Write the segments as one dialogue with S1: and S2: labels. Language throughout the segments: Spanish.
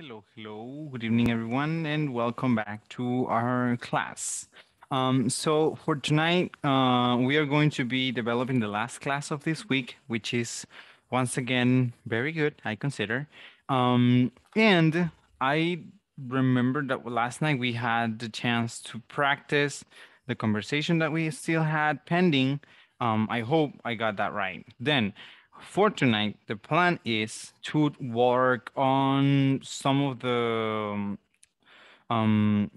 S1: Hello, hello, good evening everyone and welcome back to our class. Um, so for tonight, uh, we are going to be developing the last class of this week, which is once again, very good, I consider. Um, and I remember that last night we had the chance to practice the conversation that we still had pending. Um, I hope I got that right. Then for tonight, the plan is to work on some of the um, um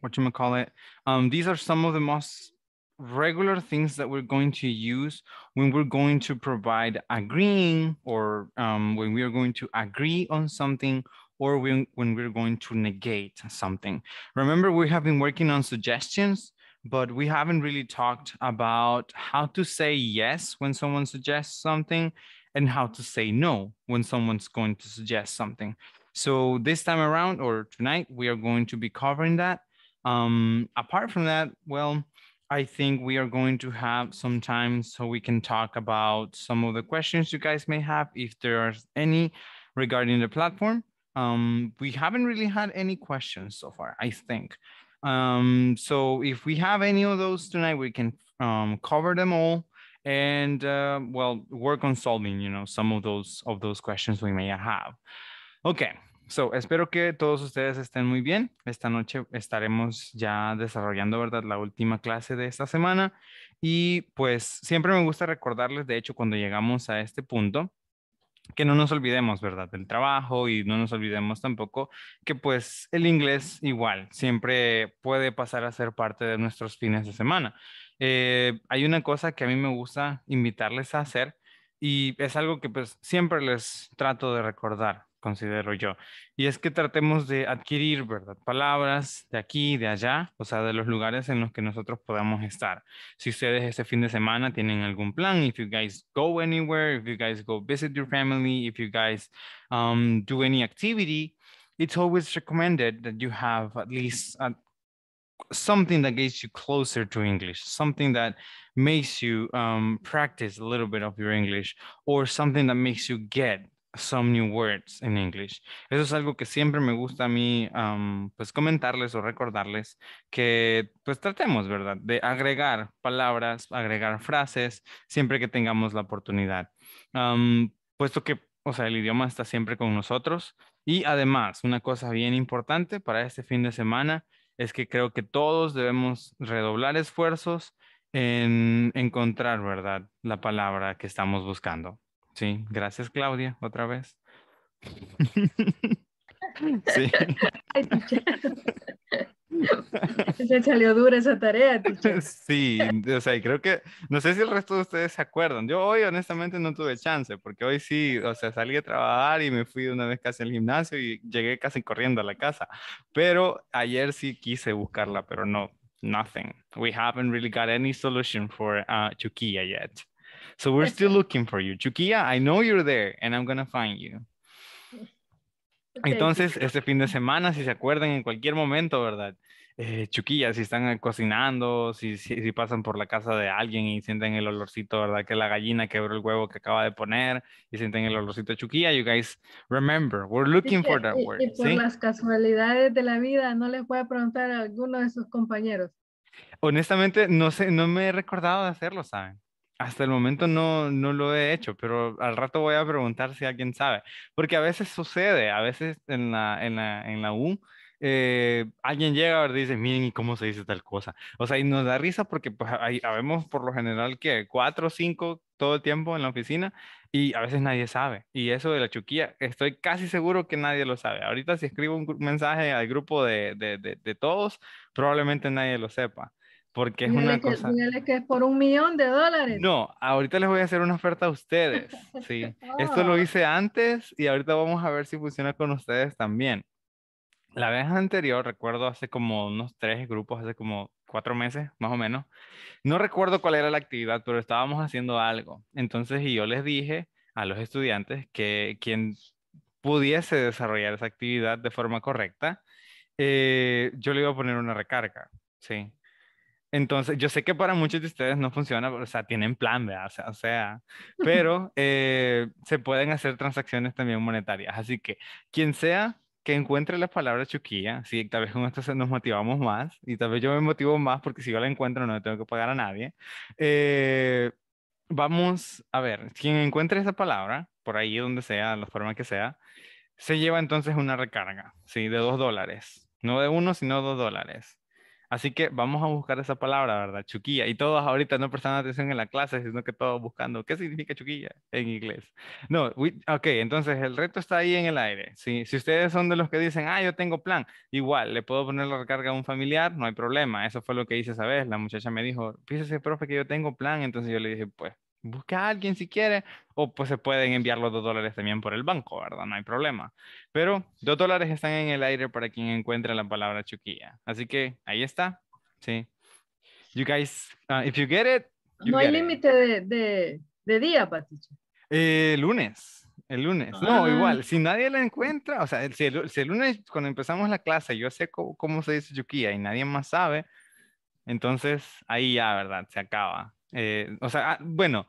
S1: what you call it. Um, these are some of the most regular things that we're going to use when we're going to provide agreeing or um, when we are going to agree on something or when, when we're going to negate something. Remember, we have been working on suggestions but we haven't really talked about how to say yes when someone suggests something and how to say no when someone's going to suggest something. So this time around or tonight, we are going to be covering that. Um, apart from that, well, I think we are going to have some time so we can talk about some of the questions you guys may have, if there are any regarding the platform. Um, we haven't really had any questions so far, I think. Um, so if we have any of those tonight, we can um, cover them all and uh, well work on solving you know some of those questions we may have okay so espero que todos ustedes estén muy bien esta noche estaremos ya desarrollando verdad la última clase de esta semana y pues siempre me gusta recordarles de hecho cuando llegamos a este punto que no nos olvidemos, ¿verdad? Del trabajo y no nos olvidemos tampoco que pues el inglés igual siempre puede pasar a ser parte de nuestros fines de semana. Eh, hay una cosa que a mí me gusta invitarles a hacer y es algo que pues siempre les trato de recordar. considero yo. Y es que tratemos de adquirir, ¿verdad? Palabras de aquí, de allá, o sea, de los lugares en los que nosotros podamos estar. Si ustedes este fin de semana tienen algún plan, if you guys go anywhere, if you guys go visit your family, if you guys um, do any activity, it's always recommended that you have at least a, uh, something that gets you closer to English, something that makes you um, practice a little bit of your English, or something that makes you get some new words in English. Eso es algo que siempre me gusta a mí, pues comentarles o recordarles que pues tratemos, ¿verdad? De agregar palabras, agregar frases, siempre que tengamos la oportunidad. puesto que, o sea, el idioma está siempre con nosotros. Y además, una cosa bien importante para este fin de semana es que creo que todos debemos redoblar esfuerzos en encontrar, ¿verdad? La palabra que estamos buscando. Sí, gracias Claudia, otra vez. sí.
S2: se salió dura esa tarea.
S1: Sí, o sea, creo que, no sé si el resto de ustedes se acuerdan, yo hoy honestamente no tuve chance, porque hoy sí, o sea, salí a trabajar y me fui una vez casi al gimnasio y llegué casi corriendo a la casa, pero ayer sí quise buscarla, pero no, nothing. We haven't really got any solution for uh, Chuquilla yet. So we're still looking for you. Chuquilla, I know you're there and I'm going to find you. Entonces, este fin de semana, si se acuerdan, en cualquier momento, ¿verdad? Eh, chuquilla, si están cocinando, si, si, pasan por la casa de alguien y sienten el olorcito, ¿verdad? Que la gallina quebró el huevo que acaba de poner y sienten el olorcito de chuquilla, you guys remember, we're looking for that word. Y por las
S2: casualidades de la vida, no les voy a preguntar a alguno de sus compañeros.
S1: Honestamente, no sé, no me he recordado de hacerlo, ¿saben? Hasta el momento no, no lo he hecho, pero al rato voy a preguntar si alguien sabe, porque a veces sucede, a veces en la, en en la U eh, alguien llega y dice, miren, ¿y cómo se dice tal cosa? O sea, y nos da risa porque pues, ahí por lo general que cuatro o cinco todo el tiempo en la oficina y a veces nadie sabe. Y eso de la chuquilla, estoy casi seguro que nadie lo sabe. Ahorita si escribo un mensaje al grupo de, de, de todos, probablemente nadie lo sepa. Porque es una que, cosa.
S2: que es por un millón de dólares. No,
S1: ahorita les voy a hacer una oferta a ustedes. Sí. Esto lo oh. hice antes y ahorita vamos a ver si funciona con ustedes también. La vez anterior, recuerdo hace como unos tres grupos, hace como cuatro meses más o menos. No recuerdo cuál era la actividad, pero estábamos haciendo algo. Entonces, y yo les dije a los estudiantes que quien pudiese desarrollar esa actividad de forma correcta, eh, yo le iba a poner una recarga. Sí. Entonces, yo sé que para muchos de ustedes no funciona, o sea, tienen plan, ¿verdad? O sea, o sea pero eh, se pueden hacer transacciones también monetarias. Así que quien sea que encuentre la palabra chuquilla, sí, tal vez con esto nos motivamos más y tal vez yo me motivo más porque si yo la encuentro no le tengo que pagar a nadie. Eh, vamos a ver, quien encuentre esa palabra, por ahí donde sea, la forma que sea, se lleva entonces una recarga, sí, de dos dólares, no de uno, sino dos dólares. Así que vamos a buscar esa palabra, ¿verdad? Chuquilla. Y todos ahorita no prestan atención en la clase, sino que todos buscando qué significa chuquilla en inglés. No, ok, entonces el reto está ahí en el aire. Si, si ustedes son de los que dicen, ah, yo tengo plan, igual, le puedo poner la recarga a un familiar, no hay problema. Eso fue lo que hice esa vez. La muchacha me dijo, fíjese, profe, que yo tengo plan. Entonces yo le dije, pues busca a alguien si quiere, o pues se pueden enviar los dos dólares también por el banco, ¿verdad? No hay problema. Pero dos dólares están en el aire para quien encuentre la palabra chuquilla. Así que ahí está, sí. You guys, uh, if you get it. no hay
S2: límite de, día, Paticho.
S1: Eh, el lunes. El lunes. No, ah. igual. Si nadie la encuentra, o sea, si, el, lunes cuando empezamos la clase yo sé cómo, se dice yuquía y nadie más sabe, entonces ahí ya, ¿verdad? Se acaba. Eh, o sea, ah, bueno,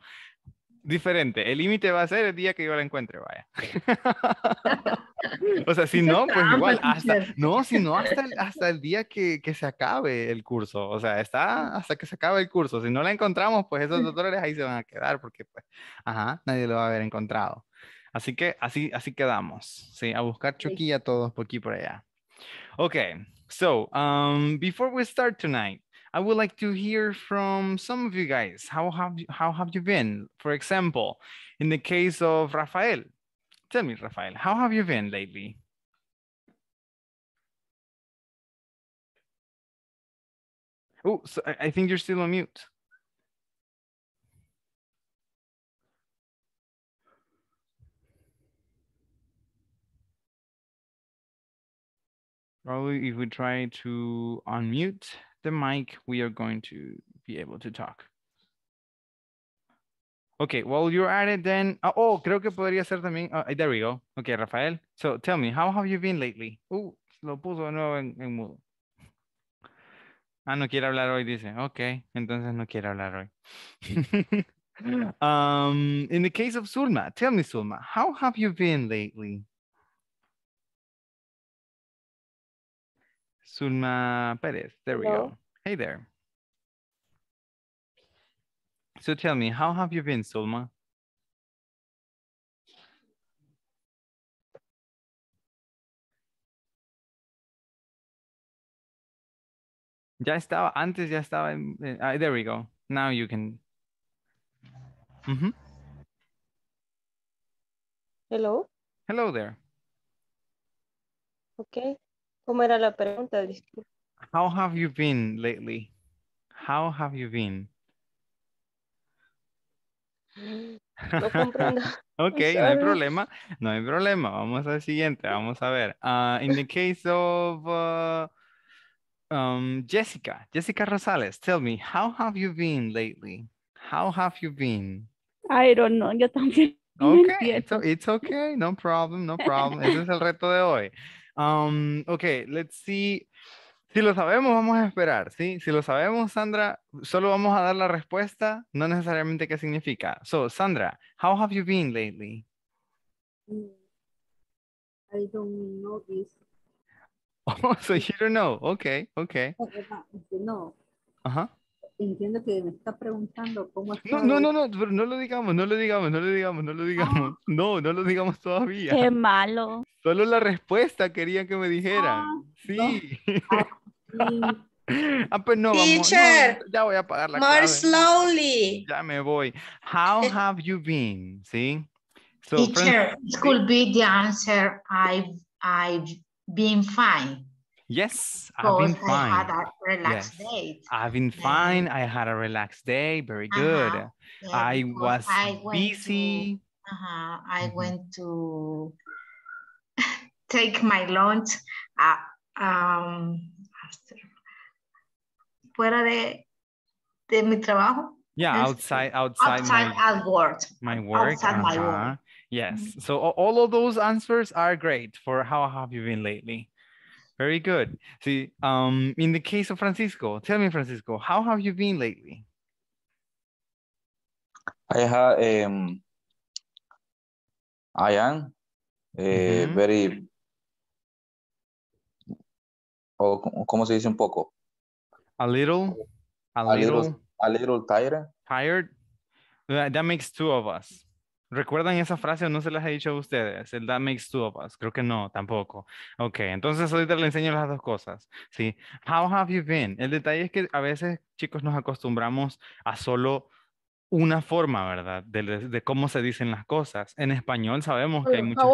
S1: diferente. El límite va a ser el día que yo la encuentre, vaya. o sea, si no, pues igual, no, si no, hasta, el, día que, se acabe el curso. O sea, está hasta que se acabe el curso. Si no la encontramos, pues esos doctores ahí se van a quedar porque, pues, ajá, nadie lo va a haber encontrado. Así que así, así quedamos. Sí, a buscar choquilla todos por aquí por allá. Ok, so um, before we start tonight, I would like to hear from some of you guys. How have you, how have you been? For example, in the case of Rafael, tell me, Rafael, how have you been lately?
S2: Oh, so I think you're still on mute.
S1: Probably if we try to unmute, the mic, we are going to be able to talk. Okay, well, you're at it then. Oh, oh creo que podría ser también. Oh, there we go. Okay, Rafael. So tell me, how have you been lately? Oh, lo puso de nuevo en, en mudo. Ah, no quiere hablar hoy, dice. Ok, entonces no quiere hablar hoy. um, in the case of Sulma, tell me, Sulma, how have you been lately? Sulma Perez. There we go.
S2: Hey there. So tell me, how have you been, Sulma? Ya
S1: estaba, antes ya estaba, en, uh, there we go. Now you can. Mm -hmm. Hello. Hello there.
S3: Okay. ¿Cómo era la pregunta?
S1: How have you been lately? How have you been?
S2: No comprendo. ok, no hay problema.
S1: No hay problema. Vamos al siguiente. Vamos a ver. en ah, in the case of uh, um, Jessica, Jessica Rosales, tell me, how have you been lately? How have you been?
S3: I don't know. Yo también. Ok, it's,
S1: it's okay. No problem, no problem. Ese es el reto de hoy. Um, ok, let's see. Si lo sabemos, vamos a esperar, ¿sí? Si lo sabemos, Sandra, solo vamos a dar la respuesta, no necesariamente qué significa. So, Sandra, how have you been lately?
S2: Mm. I don't know this.
S1: Oh, so you don't know. Okay, okay.
S2: Oh, no. uh entiendo que me está preguntando cómo es. No, no, no,
S1: no, pero no lo digamos, no lo digamos, no lo digamos, no lo digamos. No, no lo digamos todavía. Qué
S2: malo. Solo la
S1: respuesta quería que me dijera. Ah, ah, sí. Ah, pero pues no, Teacher, ya voy a apagar la More
S3: slowly.
S1: Ya me voy. How eh, have you been? Sí. So, Teacher,
S3: it could be the answer I've, I've been fine.
S1: Yes, I've been fine. I had a
S3: relaxed yes. day.
S1: I've been fine. I had a relaxed day. Very good. Uh -huh. yeah, I was I
S3: busy. To, uh -huh. I mm -hmm. went to uh-huh. mm-hmm. take my lunch uh, um, fuera de, de mi trabajo.
S1: Yeah, outside, outside, outside my, work. My work. Outside uh -huh. my work. Yes. Mm -hmm. So all of those answers are great for how have you been lately? Very good. See, um, in the case of Francisco, tell me, Francisco, how have you been lately? I have,
S3: um, I am uh, mm -hmm. very, oh, ¿cómo se dice un poco?
S1: A little, a, a little, little, a little tired. Tired? That makes two of us. ¿Recuerdan esa frase o no se las he dicho a ustedes? El that makes two of us. Creo que no, tampoco. Ok, entonces ahorita les enseño las dos cosas. Sí. How have you been? El detalle es que a veces, chicos, nos acostumbramos a solo una forma, ¿verdad? De, cómo se dicen las cosas. En español sabemos que hay muchas...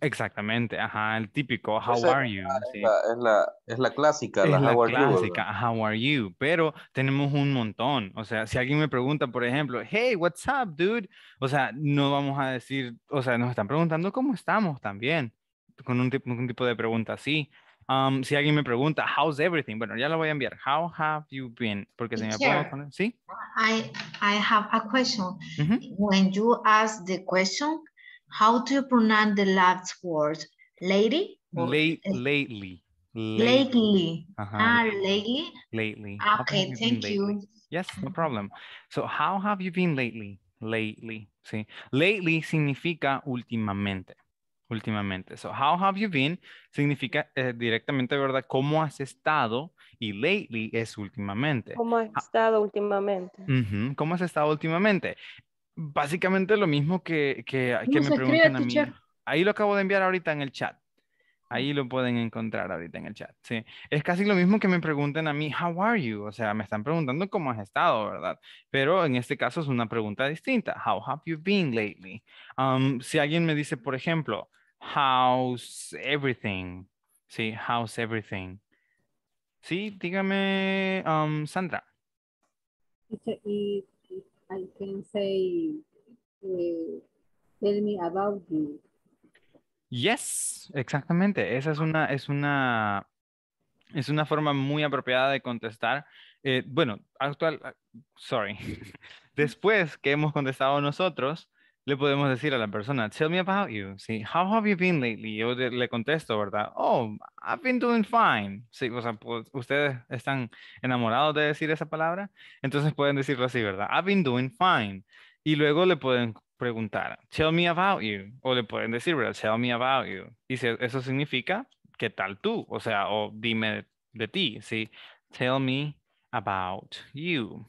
S1: Exactamente, ajá, el típico how estás? are you. Es, la, es, la, es, la, clásica, la, how clásica, you, how are you, pero tenemos un montón, o sea, si alguien me pregunta, por ejemplo, hey, what's up, dude, o sea, no vamos a decir, o sea, nos están preguntando cómo estamos también, con un, tipo, un tipo de pregunta así. Um, si alguien me pregunta, how's everything, bueno, ya lo voy a enviar, how have you been, porque se me puede
S3: ¿sí? I, I have a question. When you ask the question, How do you pronounce the last word? Lady? Eh,
S1: lately. Lately. Ah, lately? Lately. Okay, thank you. Yes, no problem. So, how have you been lately? Lately, ¿sí? Lately significa últimamente. Últimamente. So, how have you been significa eh, directamente, ¿verdad? ¿Cómo has estado? Y lately es últimamente.
S3: ¿Cómo has estado últimamente?
S1: ¿Cómo has estado últimamente? Básicamente lo mismo que, que, me preguntan a mí. Ahí lo acabo de enviar ahorita en el chat. Ahí lo pueden encontrar ahorita en el chat. Sí. Es casi lo mismo que me pregunten a mí, how are you? O sea, me están preguntando cómo has estado, ¿verdad? Pero en este caso es una pregunta distinta. How have you been lately? Um, si alguien me dice, por ejemplo, how's everything? Sí, how's everything? Sí, dígame, um, Sandra.
S2: I can say, eh, tell me about you.
S1: Yes, exactamente. Esa es una, es una, es una forma muy apropiada de contestar. Eh, bueno, actual, ah, sorry. Después que hemos contestado nosotros, le podemos decir a la persona, tell me about you, ¿sí? How have you been lately? Yo le contesto, ¿verdad? Oh, I've been doing fine. Sí, o sea, pues, ustedes están enamorados de decir esa palabra, entonces pueden decirlo así, ¿verdad? I've been doing fine. Y luego le pueden preguntar, tell me about you. O le pueden decir, ¿verdad? Tell me about you. Y eso significa, ¿qué tal tú? O sea, o dime de ti, ¿sí? Tell me about you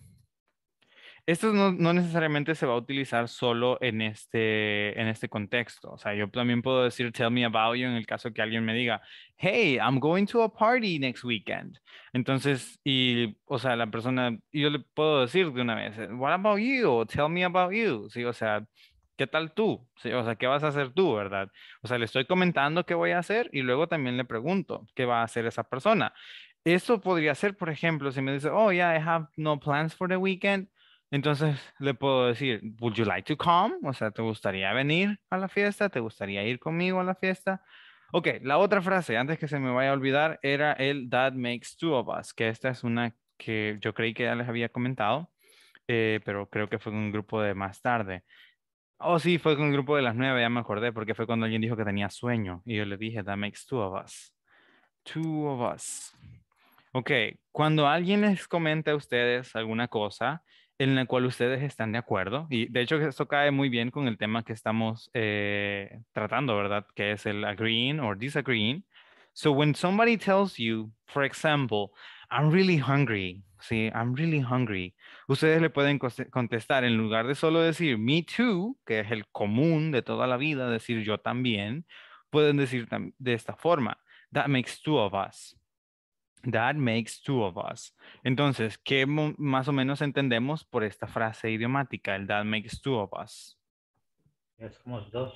S1: esto no, necesariamente se va a utilizar solo en este, en este contexto. O sea, yo también puedo decir, tell me about you en el caso que alguien me diga, hey, I'm going to a party next weekend. Entonces, y, o sea, la persona, yo le puedo decir de una vez, what about you? Tell me about you. Sí, o sea, ¿qué tal tú? o sea, ¿qué vas a hacer tú, verdad? O sea, le estoy comentando qué voy a hacer y luego también le pregunto qué va a hacer esa persona. Esto podría ser, por ejemplo, si me dice, oh, yeah, I have no plans for the weekend. Entonces le puedo decir, would you like to come? O sea, ¿te gustaría venir a la fiesta? ¿Te gustaría ir conmigo a la fiesta? Ok, la otra frase, antes que se me vaya a olvidar, era el that makes two of us, que esta es una que yo creí que ya les había comentado, eh, pero creo que fue con un grupo de más tarde. Oh, sí, fue con un grupo de las nueve, ya me acordé, porque fue cuando alguien dijo que tenía sueño y yo le dije, that makes two of us. Two of us. Ok, cuando alguien les comente a ustedes alguna cosa, en la cual ustedes están de acuerdo. Y de hecho esto cae muy bien con el tema que estamos eh, tratando, ¿verdad? Que es el agreeing or disagreeing. So when somebody tells you, for example, I'm really hungry, see, I'm really hungry, ustedes le pueden contestar en lugar de solo decir me too, que es el común de toda la vida, decir yo también, pueden decir de esta forma, that makes two of us. That makes two of us. Entonces, ¿qué más o menos entendemos por esta frase idiomática? El that makes two of us. Ya somos dos.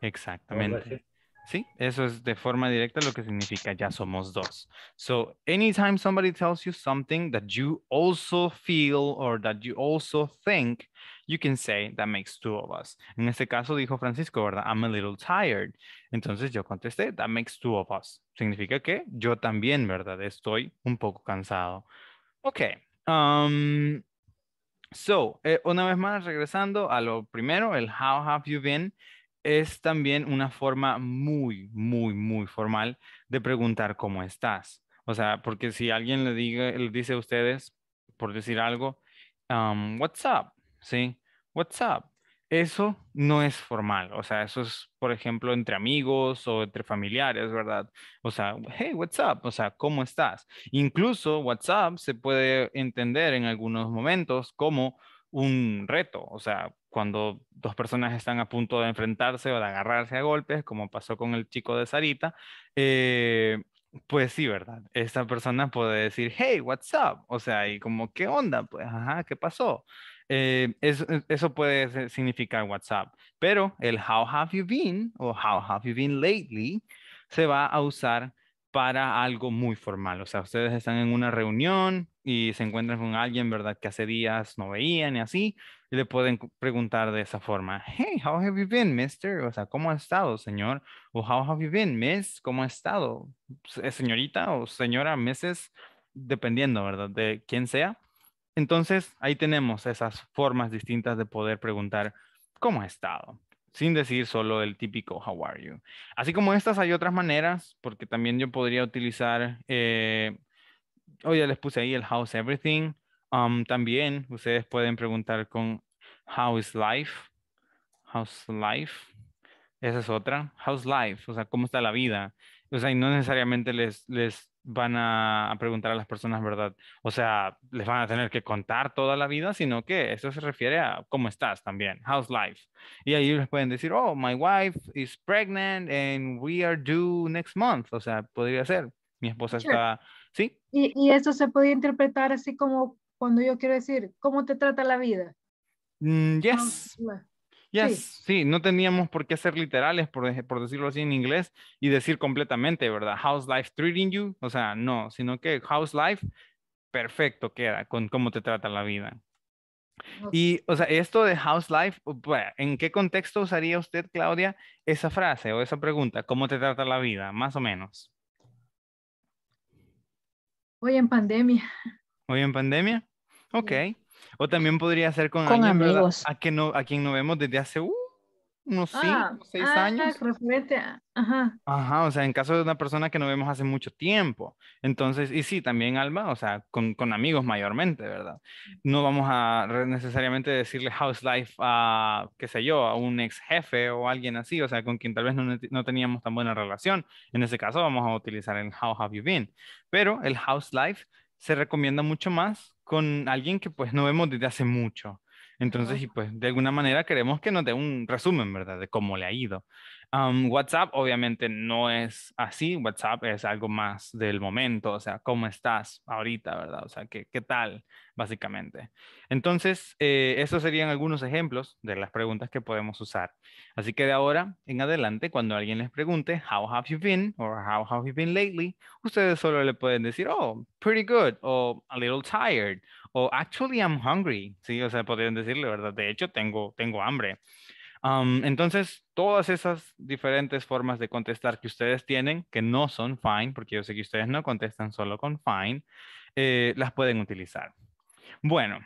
S1: Exactamente. Sí, eso es de forma directa lo que significa ya somos dos. So, anytime somebody tells you something that you also feel or that you also think, you can say that makes two of us. En este caso dijo Francisco, ¿verdad? I'm a little tired. Entonces yo contesté, that makes two of us. Significa que yo también, ¿verdad? Estoy un poco cansado. Ok. Um, so, eh, una vez más, regresando a lo primero, el how have you been es también una forma muy, muy, muy formal de preguntar cómo estás. O sea, porque si alguien le, diga, dice a ustedes, por decir algo, um, what's up, ¿sí? WhatsApp. Eso no es formal, o sea, eso es, por ejemplo, entre amigos o entre familiares, ¿verdad? O sea, hey, WhatsApp, o sea, ¿cómo estás? Incluso WhatsApp se puede entender en algunos momentos como un reto, o sea, cuando dos personas están a punto de enfrentarse o de agarrarse a golpes, como pasó con el chico de Sarita, eh, pues sí, ¿verdad? Esta persona puede decir, hey, what's up? O sea, y como, ¿qué onda? Pues, ajá, ¿qué pasó? Eh, eso, e, eso, puede significar up. pero el how have you been o how have you been lately se va a usar para algo muy formal. O sea, ustedes están en una reunión y se encuentran con alguien, ¿verdad? Que hace días no veían y así y le pueden preguntar de esa forma, hey, how have you been, mister? O sea, ¿cómo ha estado, señor? O how have you been, miss? ¿Cómo ha estado? Eh, señorita o señora, meses dependiendo, ¿verdad? De quién sea. Entonces, ahí tenemos esas formas distintas de poder preguntar, ¿cómo ha estado? Sin decir solo el típico how are you. Así como estas, hay otras maneras, porque también yo podría utilizar, eh, ya les puse ahí el how's everything Um, también ustedes pueden preguntar con how is life? How's life? Esa es otra. How's life? O sea, ¿cómo está la vida? O sea, y no necesariamente les, les van a, preguntar a las personas, ¿verdad? O sea, les van a tener que contar toda la vida, sino que eso se refiere a cómo estás también, how's life. Y ahí les pueden decir, oh, my wife is pregnant and we are due next month. O sea, podría ser, mi esposa está, ¿sí?
S2: Y, y, eso se puede interpretar así como cuando yo quiero decir, ¿cómo te trata la vida?
S1: Mm, yes. yes. Sí. no teníamos por qué ser literales, por, decirlo así en inglés, y decir completamente, ¿verdad? How's life treating you? O sea, no, sino que house life perfecto queda con cómo te trata la vida. Y, o sea, esto de house life, ¿en qué contexto usaría usted, Claudia, esa frase o esa pregunta? ¿Cómo te trata la vida, más o menos?
S2: Hoy en pandemia.
S1: ¿Hoy en pandemia? Ok. O también podría ser con, alguien, amigos. A, que no, a quien no vemos desde hace uh,
S2: unos ah, seis ah, años. ajá.
S1: Ajá, o sea, en caso de una persona que no vemos hace mucho tiempo. Entonces, y sí, también Alba, o sea, con, con amigos mayormente, ¿verdad? No vamos a necesariamente decirle house life a, qué sé yo, a un ex jefe o alguien así, o sea, con quien tal vez no, no teníamos tan buena relación. En ese caso, vamos a utilizar el how have you been. Pero el house life se recomienda mucho más con alguien que pues no vemos desde hace mucho. Entonces, pues de alguna manera queremos que nos dé un resumen, ¿verdad? De cómo le ha ido. WhatsApp obviamente no es así, WhatsApp es algo más del momento, o sea, ¿cómo estás ahorita, verdad? O sea, ¿qué, tal, básicamente? Entonces, eh, esos serían algunos ejemplos de las preguntas que podemos usar. Así que de ahora en adelante, cuando alguien les pregunte, how have you been? o how have you been lately? Ustedes solo le pueden decir, oh, pretty good, o a little tired, o actually I'm hungry, ¿sí? O sea, podrían decirle, ¿verdad? De hecho, tengo, tengo hambre. Um, entonces, todas esas diferentes formas de contestar que ustedes tienen, que no son fine, porque yo sé que ustedes no contestan solo con fine, eh, las pueden utilizar. Bueno,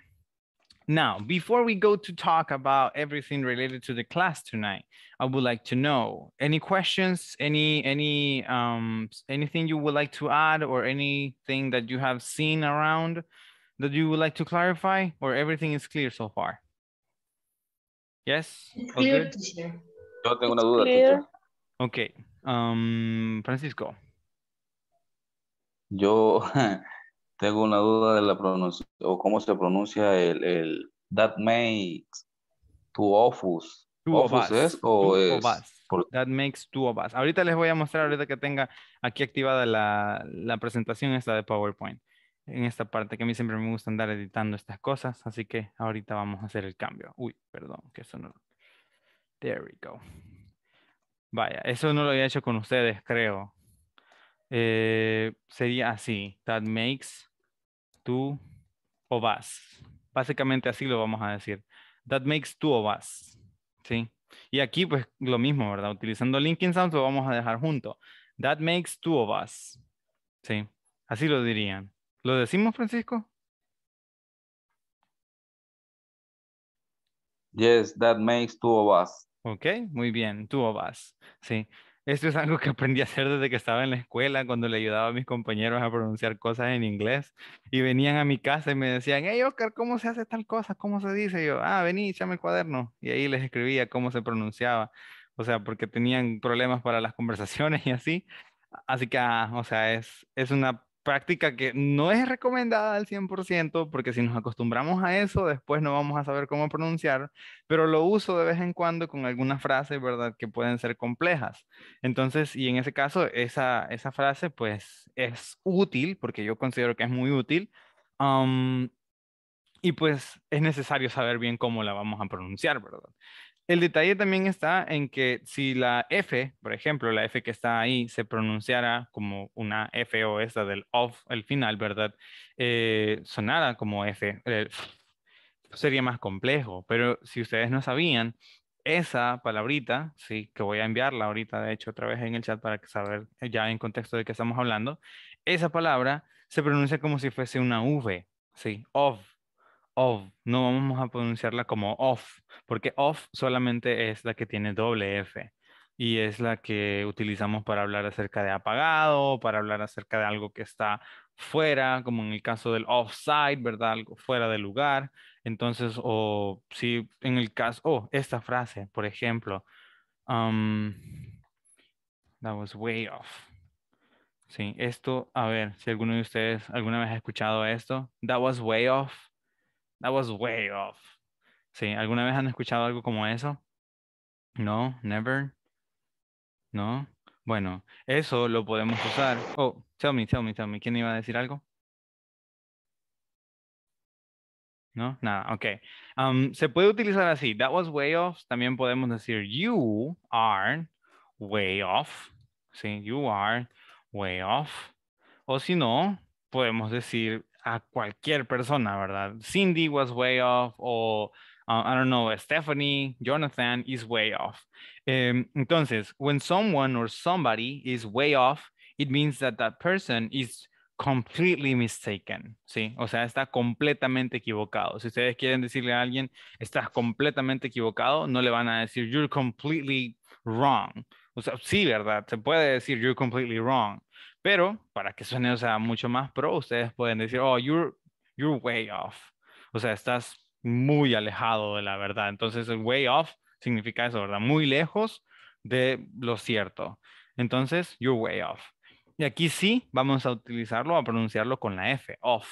S1: now, before we go to talk about everything related to the class tonight, I would like to know any questions, any, any, um, anything you would like to add or anything that you have seen around? that you would like to clarify or everything is clear so far?
S3: Yes? Clear, Yo
S1: tengo una duda, Ok. Um, Francisco.
S3: Yo tengo una duda de la pronunciación o cómo se pronuncia el, el that makes two us. Two of us es. Of
S1: That makes two of us. Ahorita les voy a mostrar, ahorita que tenga aquí activada la, la presentación esta de PowerPoint en esta parte que a mí siempre me gusta andar editando estas cosas, así que ahorita vamos a hacer el cambio. Uy, perdón, que eso no... There we go. Vaya, eso no lo había hecho con ustedes, creo. Eh, sería así, that makes two of us. Básicamente así lo vamos a decir. That makes two of us. ¿Sí? Y aquí pues lo mismo, ¿verdad? Utilizando linking sounds lo vamos a dejar junto. That makes two of us. ¿Sí? Así lo dirían. ¿Lo decimos, Francisco? Yes, that makes
S3: two of us.
S1: Ok, muy bien, two of us. Sí, esto es algo que aprendí a hacer desde que estaba en la escuela, cuando le ayudaba a mis compañeros a pronunciar cosas en inglés. Y venían a mi casa y me decían, hey Oscar, ¿cómo se hace tal cosa? ¿Cómo se dice? yo, ah, vení, echame el cuaderno. Y ahí les escribía cómo se pronunciaba. O sea, porque tenían problemas para las conversaciones y así. Así que, ah, o sea, es, es una práctica que no es recomendada al 100%, porque si nos acostumbramos a eso, después no vamos a saber cómo pronunciar, pero lo uso de vez en cuando con algunas frases, ¿verdad?, que pueden ser complejas. Entonces, y en ese caso, esa, frase, pues, es útil, porque yo considero que es muy útil. y pues es necesario saber bien cómo la vamos a pronunciar, ¿verdad? El detalle también está en que si la F, por ejemplo, la F que está ahí, se pronunciara como una F o esa del off el final, ¿verdad? Eh, sonara como F, eh, sería más complejo, pero si ustedes no sabían, esa palabrita, sí, que voy a enviarla ahorita, de hecho, otra vez en el chat para que saber ya en contexto de qué estamos hablando, esa palabra se pronuncia como si fuese una V, sí, of, no vamos a pronunciarla como off, porque off solamente es la que tiene doble F y es la que utilizamos para hablar acerca de apagado, para hablar acerca de algo que está fuera, como en el caso del offside, ¿verdad? Algo fuera de lugar. Entonces, o si en el caso, oh, esta frase, por ejemplo, um, that was way off. Sí, esto, a ver, si alguno de ustedes alguna vez ha escuchado esto, that was way off. That was way off. Sí, ¿alguna vez han escuchado algo como eso? No, never. No. Bueno, eso lo podemos usar. Oh, tell me, tell me, tell me. ¿Quién iba a decir algo? No, nada, ok. Um, se puede utilizar así. That was way off. También podemos decir you are way off. Sí, you are way off. O si no, podemos decir a cualquier persona, ¿verdad? Cindy was way off o, uh, I don't know, Stephanie, Jonathan is way off. Em, entonces, when someone or somebody is way off, it means that that person is completely mistaken, ¿sí? O sea, está completamente equivocado. Si ustedes quieren decirle a alguien, estás completamente equivocado, no le van a decir, you're completely wrong. O sea, sí, ¿verdad? Se puede decir, you're completely wrong. Pero para que suene o sea, mucho más pro, ustedes pueden decir, oh, you're, you're way off. O sea, estás muy alejado de la verdad. Entonces, way off significa eso, ¿verdad? Muy lejos de lo cierto. Entonces, you're way off. Y aquí sí vamos a utilizarlo, a pronunciarlo con la F, off.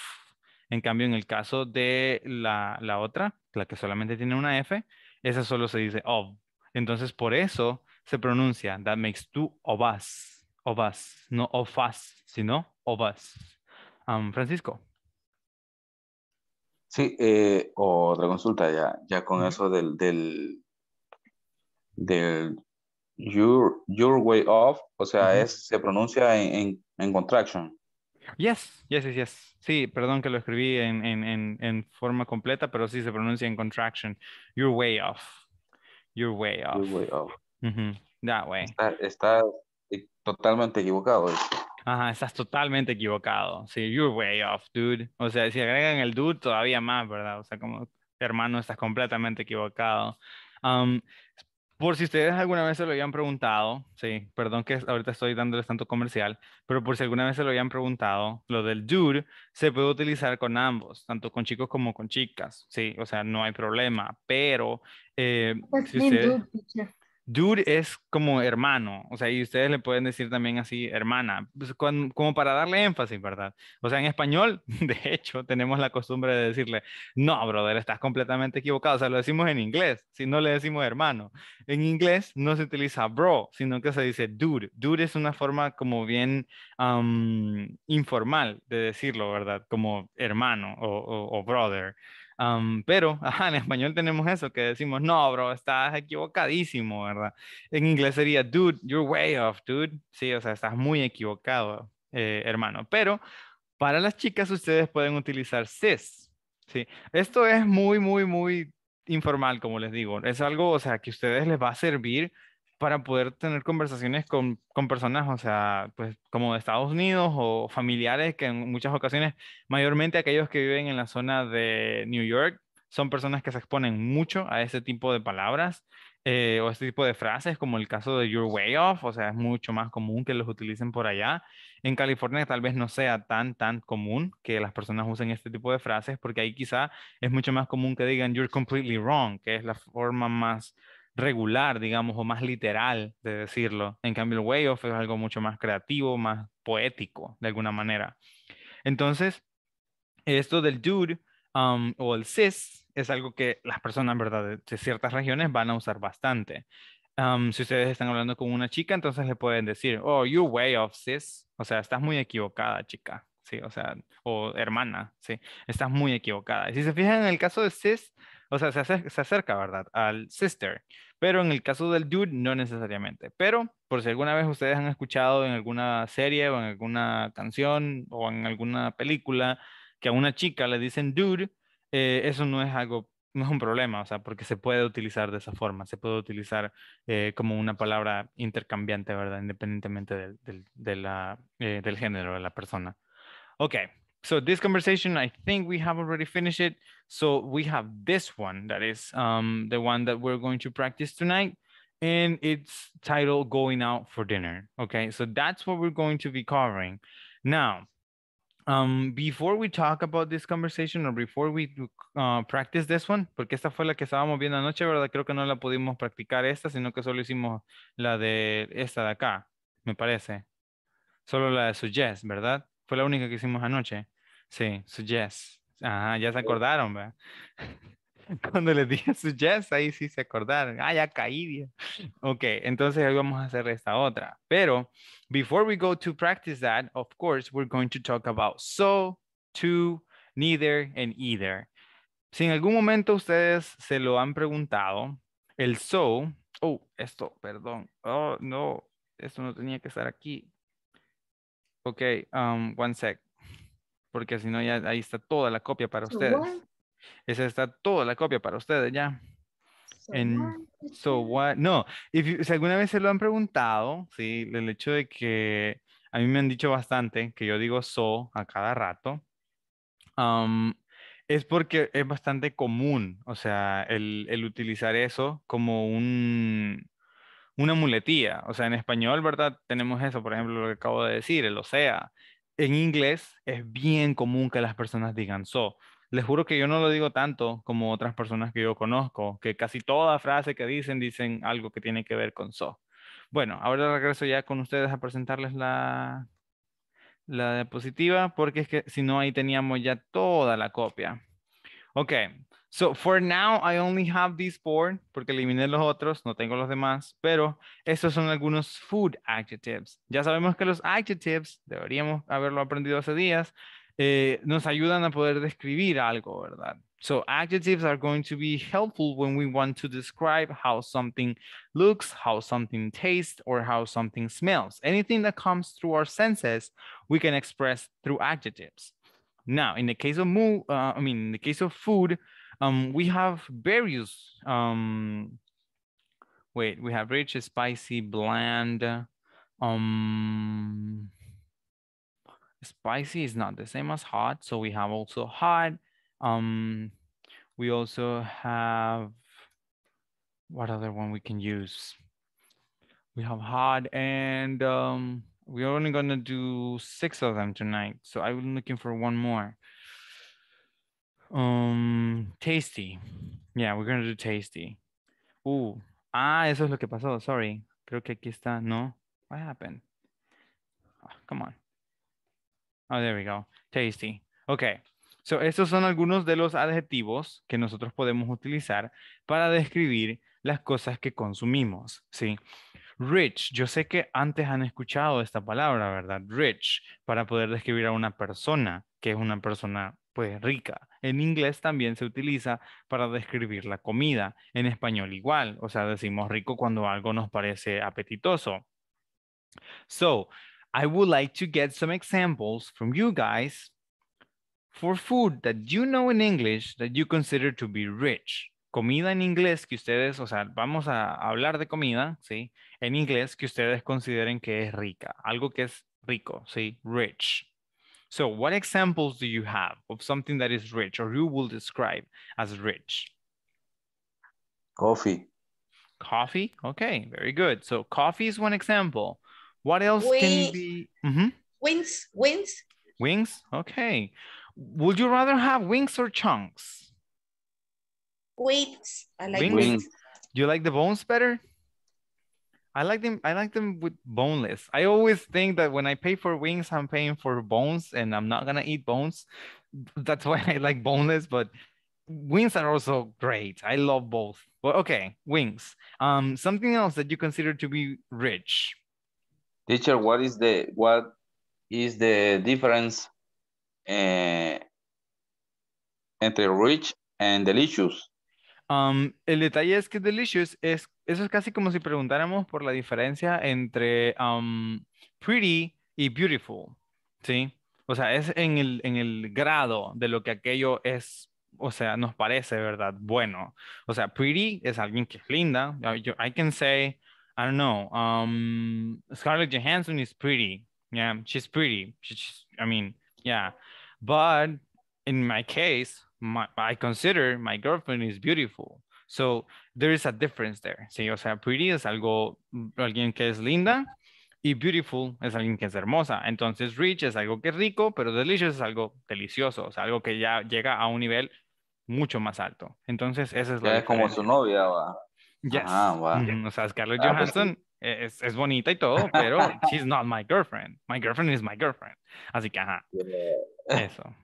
S1: En cambio, en el caso de la, la otra, la que solamente tiene una F, esa solo se dice off. Entonces, por eso se pronuncia, that makes two of us of us, no of us, sino of us. Francisco.
S3: Sí, eh, otra consulta ya, ya con eso del, del, del your, your way off. o sea, es, se pronuncia en, en, contraction.
S1: Yes, yes, yes, Sí, perdón que lo escribí en, forma completa, pero sí se pronuncia en contraction. Your way off. Your way off. way
S3: way. está, eh, totalmente equivocado.
S1: Ajá, estás totalmente equivocado. Sí, you're way off, dude. O sea, si agregan el dude, todavía más, ¿verdad? O sea, como hermano, estás completamente equivocado. Um, por si ustedes alguna vez se lo habían preguntado, sí, perdón que ahorita estoy dándoles tanto comercial, pero por si alguna vez se lo habían preguntado, lo del dude se puede utilizar con ambos, tanto con chicos como con chicas, sí, o sea, no hay problema, pero... Eh, pues dude es como hermano, o sea, y ustedes le pueden decir también así, hermana, pues, como para darle énfasis, ¿verdad? O sea, en español, de hecho, tenemos la costumbre de decirle, no, brother, estás completamente equivocado, o sea, lo decimos en inglés, si no le decimos hermano. En inglés no se utiliza bro, sino que se dice dude. Dude es una forma como bien informal de decirlo, ¿verdad? Como hermano o brother pero ajá, en español tenemos eso que decimos, no, bro, estás equivocadísimo, ¿verdad? En inglés sería, dude, you're way off, dude. Sí, o sea, estás muy equivocado, eh, hermano. Pero para las chicas ustedes pueden utilizar sis. Sí, esto es muy, muy, muy informal, como les digo. Es algo, o sea, que a ustedes les va a servir para poder tener conversaciones con, con, personas, o sea, pues como de Estados Unidos o familiares, que en muchas ocasiones, mayormente aquellos que viven en la zona de New York, son personas que se exponen mucho a ese tipo de palabras eh, o este tipo de frases, como el caso de Your Way Off, o sea, es mucho más común que los utilicen por allá. En California tal vez no sea tan, tan común que las personas usen este tipo de frases, porque ahí quizá es mucho más común que digan You're completely wrong, que es la forma más regular, digamos, o más literal de decirlo. En cambio, el way off es algo mucho más creativo, más poético, de alguna manera. Entonces, esto del dude um, o el cis es algo que las personas, ¿verdad?, de, ciertas regiones van a usar bastante. Um, si ustedes están hablando con una chica, entonces le pueden decir, oh, you way off, cis. O sea, estás muy equivocada, chica. Sí, o sea, o hermana, sí, estás muy equivocada. Y si se fijan en el caso de cis, o sea, se, acerca, se acerca, ¿verdad? Al sister. Pero en el caso del dude, no necesariamente. Pero por si alguna vez ustedes han escuchado en alguna serie o en alguna canción o en alguna película que a una chica le dicen dude, eh, eso no es algo, no es un problema, o sea, porque se puede utilizar de esa forma, se puede utilizar eh, como una palabra intercambiante, ¿verdad? Independientemente del, del eh, género de la persona. Ok, So this conversation, I think we have already finished it. So we have this one that is um, the one that we're going to practice tonight. And it's titled Going Out for Dinner. Okay, so that's what we're going to be covering. Now, um, before we talk about this conversation or before we uh, practice this one, porque esta fue la que estábamos viendo anoche, ¿verdad? Creo que no la pudimos practicar esta, sino que solo hicimos la de esta de acá, me parece. Solo la de suggest, ¿verdad? Fue la única que hicimos anoche. Sí, suggest. Ajá, ya se acordaron, ¿verdad? Cuando les dije suggest, ahí sí se acordaron. Ah, ya caí. Bien. Ok, entonces hoy vamos a hacer esta otra. Pero, before we go to practice that, of course, we're going to talk about so, to, neither, and either. Si en algún momento ustedes se lo han preguntado, el so, oh, esto, perdón, oh, no, esto no tenía que estar aquí. Ok, um, one sec porque si no ya ahí está toda la copia para ustedes. Esa está toda la copia para ustedes ya. en No, si alguna vez se lo han preguntado, sí, el hecho de que a mí me han dicho bastante que yo digo so a cada rato. es porque es bastante común, o sea, el, el utilizar eso como un, una muletía. O sea, en español, ¿verdad? Tenemos eso, por ejemplo, lo que acabo de decir, el o sea en inglés es bien común que las personas digan so. Les juro que yo no lo digo tanto como otras personas que yo conozco, que casi toda frase que dicen dicen algo que tiene que ver con so. Bueno, ahora regreso ya con ustedes a presentarles la, la diapositiva, porque es que si no ahí teníamos ya toda la copia. Ok, So for now, I only have this board porque eliminé los otros, no tengo los demás, pero estos son algunos food adjectives. Ya sabemos que los adjectives, deberíamos haberlo aprendido hace días, eh, nos ayudan a poder describir algo, ¿verdad? So adjectives are going to be helpful when we want to describe how something looks, how something tastes, or how something smells. Anything that comes through our senses, we can express through adjectives. Now, in the case of, uh, I mean, in the case of food, um, we have various, um, wait, we have rich, spicy, bland. Um, spicy is not the same as hot. So we have also hot. Um, we also have, what other one we can use? We have hot and um, we're only gonna do six of them tonight. So I'm looking for one more. Um, tasty. Yeah, we're gonna do tasty. Uh, ah, eso es lo que pasó. Sorry. Creo que aquí está, ¿no? What happened? Ah, come on. Oh, there we go. Tasty. Okay. So, estos son algunos de los adjetivos que nosotros podemos utilizar para describir las cosas que consumimos, ¿sí? Rich, yo sé que antes han escuchado esta palabra, ¿verdad? Rich, para poder describir a una persona que es una persona, pues, rica. En inglés también se utiliza para describir la comida. En español igual. O sea, decimos rico cuando algo nos parece apetitoso. So, I would like to get some examples from you guys for food that you know in English that you consider to be rich. Comida en inglés que ustedes, o sea, vamos a hablar de comida, ¿sí? En inglés que ustedes consideren que es rica, algo que es rico, ¿sí? Rich. So what examples do you have of something that is rich or you will describe as rich? Coffee. Coffee? Okay, very good. So coffee is one example. What else we, can be? Mm -hmm.
S3: Wings, wings.
S1: Wings, okay. Would you rather have wings or chunks?
S3: Wings, I like wings. wings.
S1: Do you like the bones better? I like them. I like them with boneless. I always think that when I pay for wings, I'm paying for bones, and I'm not gonna eat bones. That's why I like boneless. But wings are also great. I love both. But okay, wings. Um, something else that you consider to be rich.
S3: Teacher, what is the what is the difference uh, entre rich and delicious?
S1: Um, el detalle es que Delicious es, eso es casi como si preguntáramos por la diferencia entre um, pretty y beautiful, ¿sí? O sea, es en el, en el grado de lo que aquello es o sea, nos parece, ¿verdad? Bueno, o sea, pretty es alguien que es linda. I can say, I don't know, um, Scarlett Johansson is pretty. Yeah, she's pretty. She's, I mean, yeah. But in my case, I consider my girlfriend is beautiful. So there is a difference there. o sea, pretty es algo, mm, alguien que es linda y beautiful es alguien que es hermosa. Entonces rich es algo que es rico, pero delicious es algo delicioso, o sea, algo que ya llega a un nivel mucho más alto. Entonces esa es la... Ya es como su novia, va. Ah, o sea, Scarlett ah, pues Johansson eh, es, bonita y todo, pero she's not my girlfriend. My girlfriend is my girlfriend. Así que, ajá. Eso.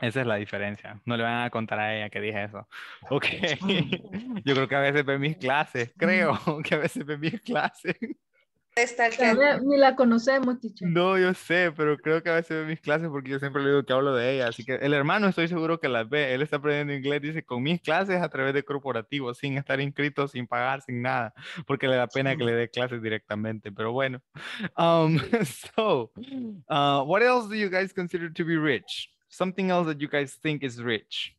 S1: Esa es la diferencia. No le van a contar a ella que dije eso. Ok. Yo creo que a veces ve mis clases. Creo que a veces ve mis clases. Está que... Ni la conocemos, No, yo sé, pero creo que a veces ve mis clases porque yo siempre le digo que hablo de ella. Así que el hermano estoy seguro que las ve. Él está aprendiendo inglés, dice, con mis clases a través de corporativos, sin estar inscrito, sin pagar, sin nada, porque le da pena que le dé clases directamente. Pero bueno. Um, so, uh, what else do you guys consider to be rich? something else that you guys think is rich.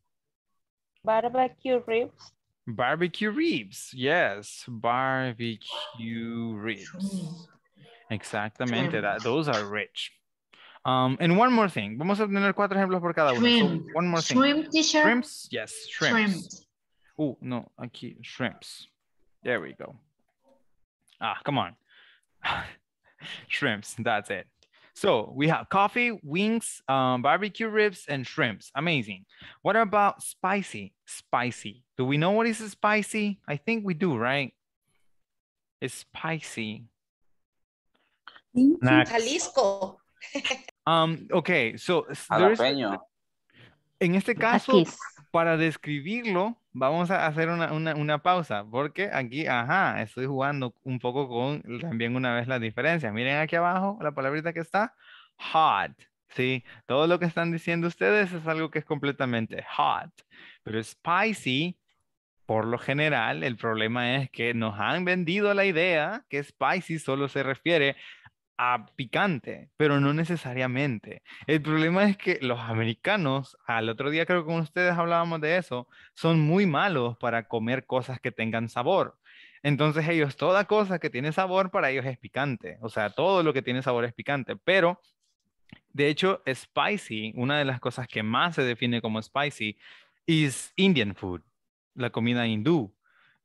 S3: Barbecue ribs.
S1: Barbecue ribs, yes. Barbecue ribs. Exactamente, that, those are rich. Um, and one more thing. Vamos a tener cuatro ejemplos por cada uno. Shrimp. So one more thing. Shrimp, t-shirt. Shrimps, yes, shrimps. shrimps. Oh, no, aquí, shrimps. There we go. Ah, come on. shrimps, that's it. So we have coffee, wings, um, barbecue ribs, and shrimps. Amazing. What about spicy? Spicy. Do we know what is spicy? I think we do, right? It's spicy.
S2: Mm, Next. Jalisco.
S1: um, okay, so there's, en este caso, Aquis. para describirlo, vamos a hacer una, pausa porque aquí, ajá, estoy jugando un poco con también una vez las diferencias. Miren aquí abajo la palabrita que está, hot. Sí, todo lo que están diciendo ustedes es algo que es completamente hot, pero spicy por lo general, el problema es que nos han vendido la idea que spicy solo se refiere a picante, pero no necesariamente. El problema es que los americanos, al otro día creo que con ustedes hablábamos de eso, son muy malos para comer cosas que tengan sabor. Entonces ellos, toda cosa que tiene sabor para ellos es picante. O sea, todo lo que tiene sabor es picante, pero... De hecho, spicy, una de las cosas que más se define como spicy, es Indian food, la comida hindú.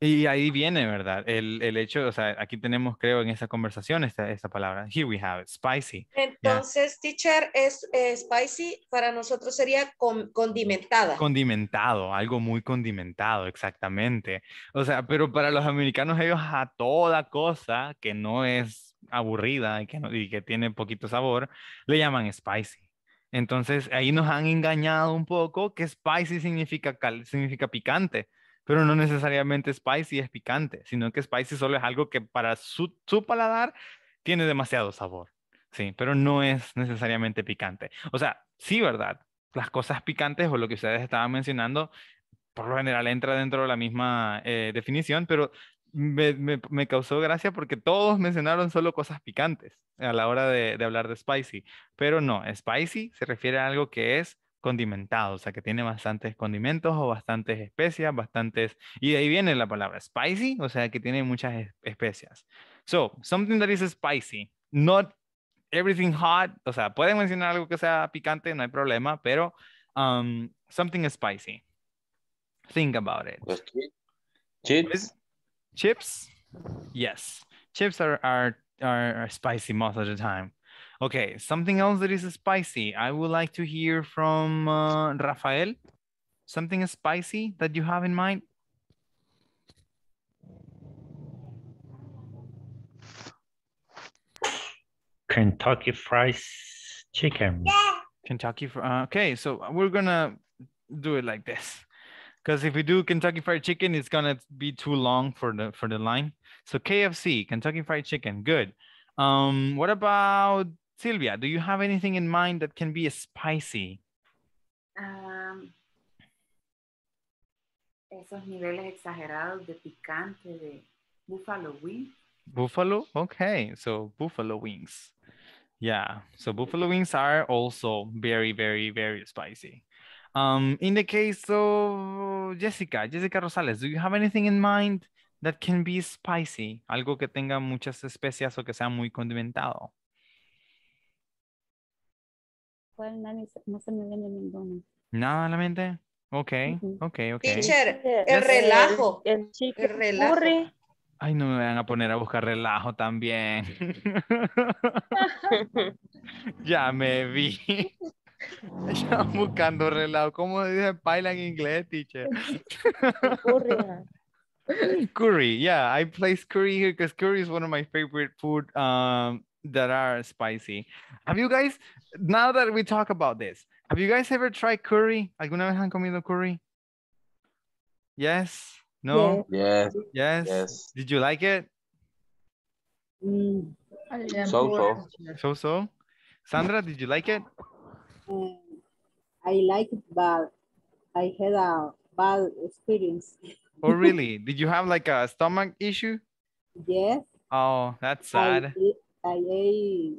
S1: Y ahí viene, ¿verdad? El, el, hecho, o sea, aquí tenemos, creo, en esa conversación esta, esta palabra. Here we have it, spicy.
S3: Entonces, teacher, es eh, spicy para nosotros sería condimentada.
S1: Condimentado, algo muy condimentado, exactamente. O sea, pero para los americanos ellos a toda cosa que no es aburrida y que, no, y que tiene poquito sabor, le llaman spicy. Entonces, ahí nos han engañado un poco que spicy significa, significa picante pero no necesariamente spicy es picante, sino que spicy solo es algo que para su, paladar tiene demasiado sabor. Sí, pero no es necesariamente picante. O sea, sí, ¿verdad? Las cosas picantes o lo que ustedes estaban mencionando, por lo general entra dentro de la misma eh, definición, pero me, causó gracia porque todos mencionaron solo cosas picantes a la hora de hablar de spicy. Pero no, spicy se refiere a algo que es condimentado, o sea, que tiene bastantes condimentos o bastantes especias, bastantes, y de ahí viene la palabra spicy, o sea, que tiene muchas especias. So, something that is spicy, not everything hot, o sea, pueden mencionar algo que sea picante, no hay problema, pero um, something spicy. Think about it. Pues, pues, chips. Chips? Yes. Chips are, are, are, spicy most of the time. Okay, something else that is spicy. I would like to hear from uh, Rafael. Something spicy that you have in mind?
S3: Kentucky Fried Chicken. Yeah.
S1: Kentucky, uh, okay, so we're gonna do it like this. Because if we do Kentucky Fried Chicken, it's gonna be too long for the for the line. So KFC, Kentucky Fried Chicken, good. Um, what about Sylvia, do you have anything in mind that can be spicy?
S3: Um, esos niveles exagerados de picante de buffalo wings.
S1: Buffalo? Okay, so buffalo wings. Yeah, so buffalo wings are also very, very, very spicy. Um, in the case of Jessica, Jessica Rosales, do you have anything in mind that can be spicy? Algo que tenga muchas especias o que sea muy condimentado.
S3: cual nadie, no se me viene ninguna.
S1: ¿Nada a la mente? Ok, ok, ok. Teacher,
S2: el relajo. El, el, chico el relajo.
S1: Ay, no me van a poner a buscar relajo también. ya me vi. ya buscando relajo. ¿Cómo se dice paila en inglés, teacher? curry, yeah. I place curry here because curry is one of my favorite food um, that are spicy. Have you guys now that we talk about this, have you guys ever tried curry? ¿Alguna vez han comido curry? Yes? No? Yes. Yes? yes. Did you like it? Mm, so-so. So-so? Sandra, did you like it?
S3: Mm, I like it, but I had a bad experience.
S1: oh, really? Did you have like a stomach issue? Yes. Oh, that's sad.
S2: I, I ate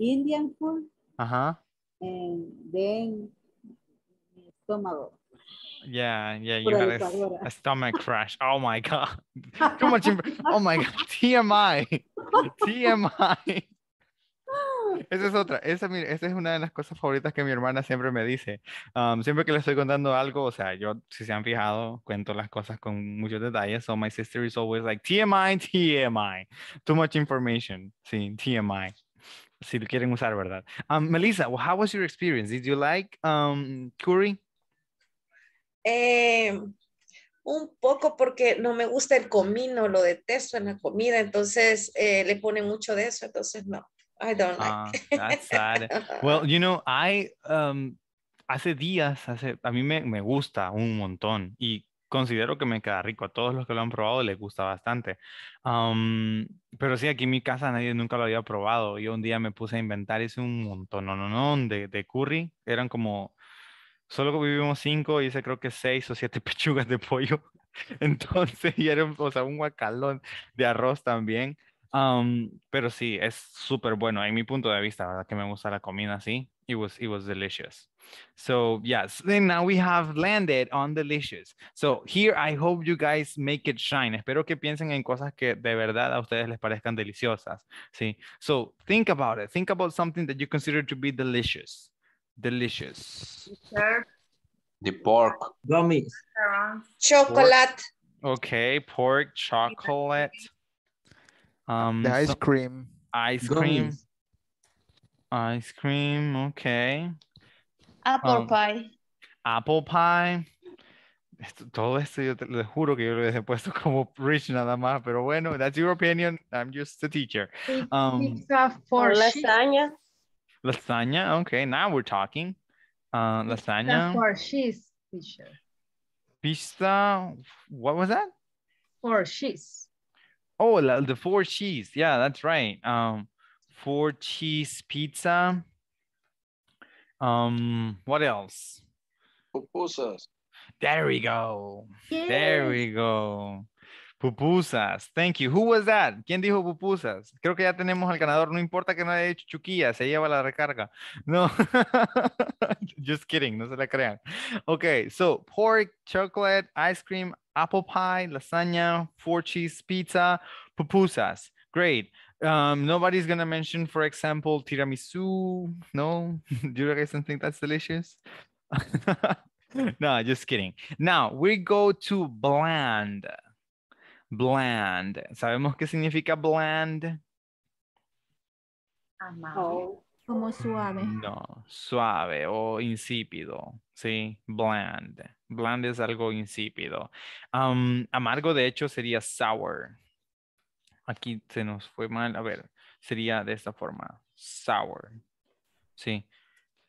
S2: Indian food Ajá. Y de mi estómago.
S1: Yeah, yeah, you had a, stomach crash. Oh my god. Too much Oh my god. TMI. TMI. Esa es otra, esa, es una de las cosas favoritas que mi hermana siempre me dice. Um, siempre que le estoy contando algo, o sea, yo, si se han fijado, cuento las cosas con muchos detalles. So my sister is always like, TMI, TMI. Too much information. Sí, TMI si lo quieren usar, ¿verdad? Um, Melissa, how was your experience? Did you like um, curry?
S3: Eh, un poco porque no me gusta el comino, lo detesto en la comida, entonces eh, le pone mucho de eso, entonces no, I don't
S1: like. Ah, that's sad. well, you know, I um, hace días, hace, a mí me, me gusta un montón y considero que me queda rico. A todos los que lo han probado les gusta bastante. pero sí, aquí en mi casa nadie nunca lo había probado. Yo un día me puse a inventar, hice un montón no, no, de, de curry. Eran como, solo vivimos cinco, hice creo que seis o siete pechugas de pollo. Entonces, y era o un guacalón de arroz también. pero sí, es súper bueno en mi punto de vista, ¿verdad? Que me gusta la comida así. it was it was delicious so yes then now we have landed on delicious so here i hope you guys make it shine espero que piensen en cosas que de verdad a ustedes les parezcan deliciosas sí so think about it think about something that you consider to be delicious delicious the pork gummies
S2: chocolate
S1: okay pork chocolate um the ice cream ice gummies. cream Ice cream, okay.
S3: Apple um, pie.
S1: Apple pie. Esto, todo esto yo te lo juro que yo lo he puesto como rich nada más, pero bueno, that's your opinion. I'm just the teacher. Um,
S2: Pizza for lasagna.
S1: Lasagna, okay, now we're talking. Uh, lasagna. Pizza for cheese, teacher. Pizza, what was that? For cheese. Oh, the four cheese. Yeah, that's right. Um, four cheese pizza. Um, what else? Pupusas. There we go. Yay. There we go. Pupusas. Thank you. Who was that? ¿Quién dijo pupusas? Creo que ya tenemos al ganador. No importa que no haya hecho chuquilla, se lleva la recarga. No. Just kidding. No se la crean. Okay. So pork, chocolate, ice cream, apple pie, lasagna, four cheese pizza, pupusas. Great um, nobody's gonna mention, for example, tiramisu. No, do you guys think that's delicious? no, just kidding. Now we go to bland. Bland. ¿Sabemos qué significa bland?
S3: Oh. Como suave. No,
S1: suave o insípido. Sí, bland. Bland es algo insípido. Um, amargo, de hecho, sería sour. aquí se nos fue mal. A ver, sería de esta forma. Sour. Sí.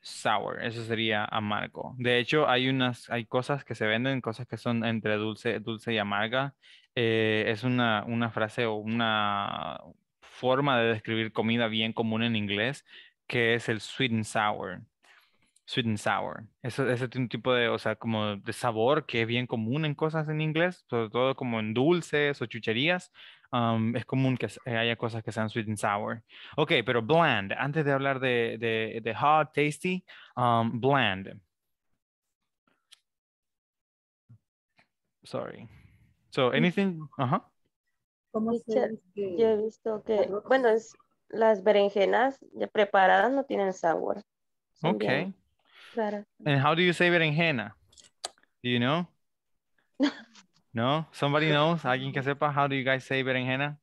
S1: Sour. Eso sería amargo. De hecho, hay unas, hay cosas que se venden, cosas que son entre dulce, dulce y amarga. Eh, es una, frase o una forma de describir comida bien común en inglés, que es el sweet and sour. Sweet and sour. Eso, ese tipo de, o sea, como de sabor que es bien común en cosas en inglés, sobre todo como en dulces o chucherías, es común que eh, haya cosas que sean sweet and sour. Ok, pero bland, antes de hablar de, hot, tasty, bland. Sorry. So, mm. anything, ajá.
S3: Yo he visto que, bueno, es, las berenjenas preparadas no tienen sabor. ok. And
S1: how do you say berenjena? Do you know? No? Somebody knows? Alguien que sepa? How do you guys say berenjena?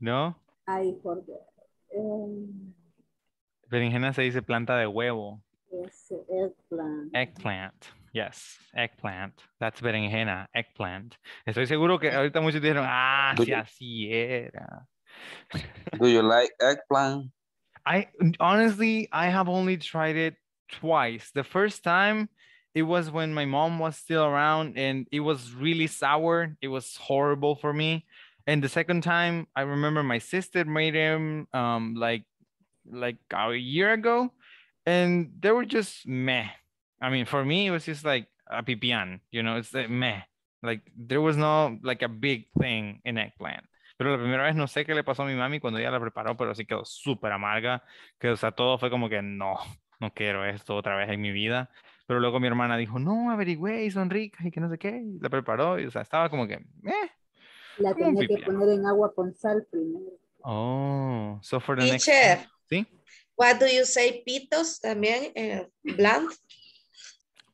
S1: No?
S2: I forget. Eh, um,
S1: berenjena se dice planta de huevo.
S2: Yes, eggplant.
S1: Eggplant. Yes, eggplant. That's berenjena, eggplant. Estoy seguro que ahorita muchos dijeron, ah, do si you, así era. Do you like eggplant? I honestly, I have only tried it twice. The first time, it was when my mom was still around and it was really sour. It was horrible for me. And the second time, I remember my sister made him um, like like a year ago, and they were just meh. I mean, for me, it was just like a pipian, you know, it's like meh. Like there was no like a big thing in eggplant. Pero la primera vez no sé qué le pasó a mi mami cuando ella la preparó, pero sí quedó súper amarga, que o sea, todo fue como que no, no quiero esto otra vez en mi vida. Pero luego mi hermana dijo, no, averigüé y son ricas y que no sé qué. la preparó y, estaba como que, eh,
S3: La tenía que poner en agua con sal primero.
S1: Oh, so for the next... ¿Sí?
S3: What do you say, pitos, también, eh, bland?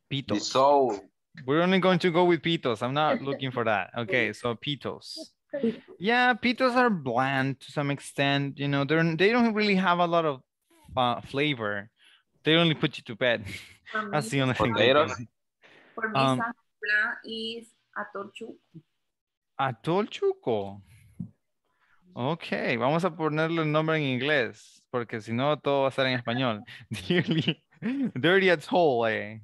S1: Pitos. So. We're only going to go with pitos. I'm not looking for that. Okay, so pitos. Yeah, pitos are bland to some extent. You know, they don't really have a lot of uh, flavor. They only put you to bed. ha sido Por um, Atolchuco. Ok, vamos a ponerle el nombre en inglés, porque si no todo va a estar en español. dirty, dirty eh.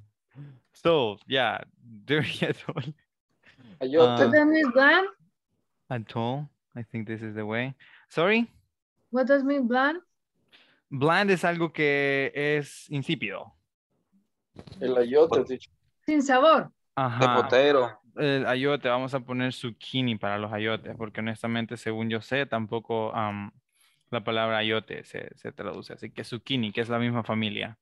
S1: So, yeah, Dirty at all. What um,
S2: bland? bland?
S1: Atoll, I think this is the way. Sorry?
S2: What does mean bland?
S1: Bland es algo que es insípido. El ayote, dicho. Sin sabor. Ajá. De potero. El ayote, vamos a poner zucchini para los ayotes, porque honestamente, según yo sé, tampoco la palabra ayote se, se, traduce. Así que zucchini, que es la misma familia.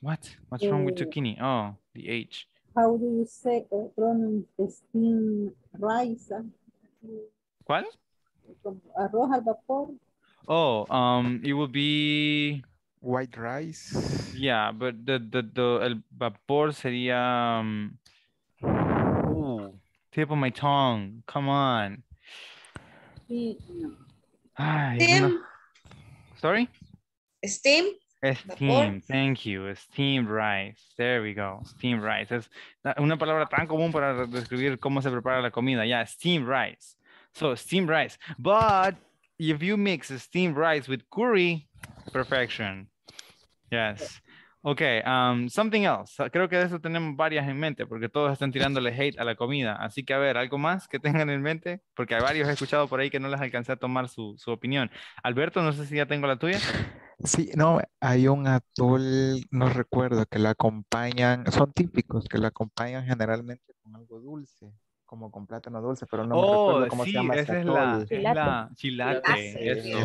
S1: What? What's wrong with eh, zucchini? Oh, the H.
S2: How do you say from steam rice?
S1: ¿Cuál?
S3: Arroz al vapor.
S1: Oh, um, it would be white rice. Yeah, but the, el vapor sería. Um, uh, tip of my tongue. Come on.
S2: Steam. Sorry? Steam.
S1: Steam, thank you. Steam rice. There we go. Steam rice. Es una palabra tan común para describir cómo se prepara la comida. Ya steam rice. So, steam rice. But if you mix steam rice with curry, perfection. Yes. Ok, um, something else. Creo que de eso tenemos varias en mente, porque todos están tirándole hate a la comida. Así que, a ver, algo más que tengan en mente, porque hay varios he escuchado por ahí que no les alcancé a tomar su, opinión. Alberto, no sé si ya tengo la tuya. Sí, no, hay un atol, no recuerdo, que la acompañan, son típicos, que la acompañan generalmente con algo dulce, como con plátano dulce, pero no me oh, recuerdo cómo se llama esa ese es la, chilate, eso,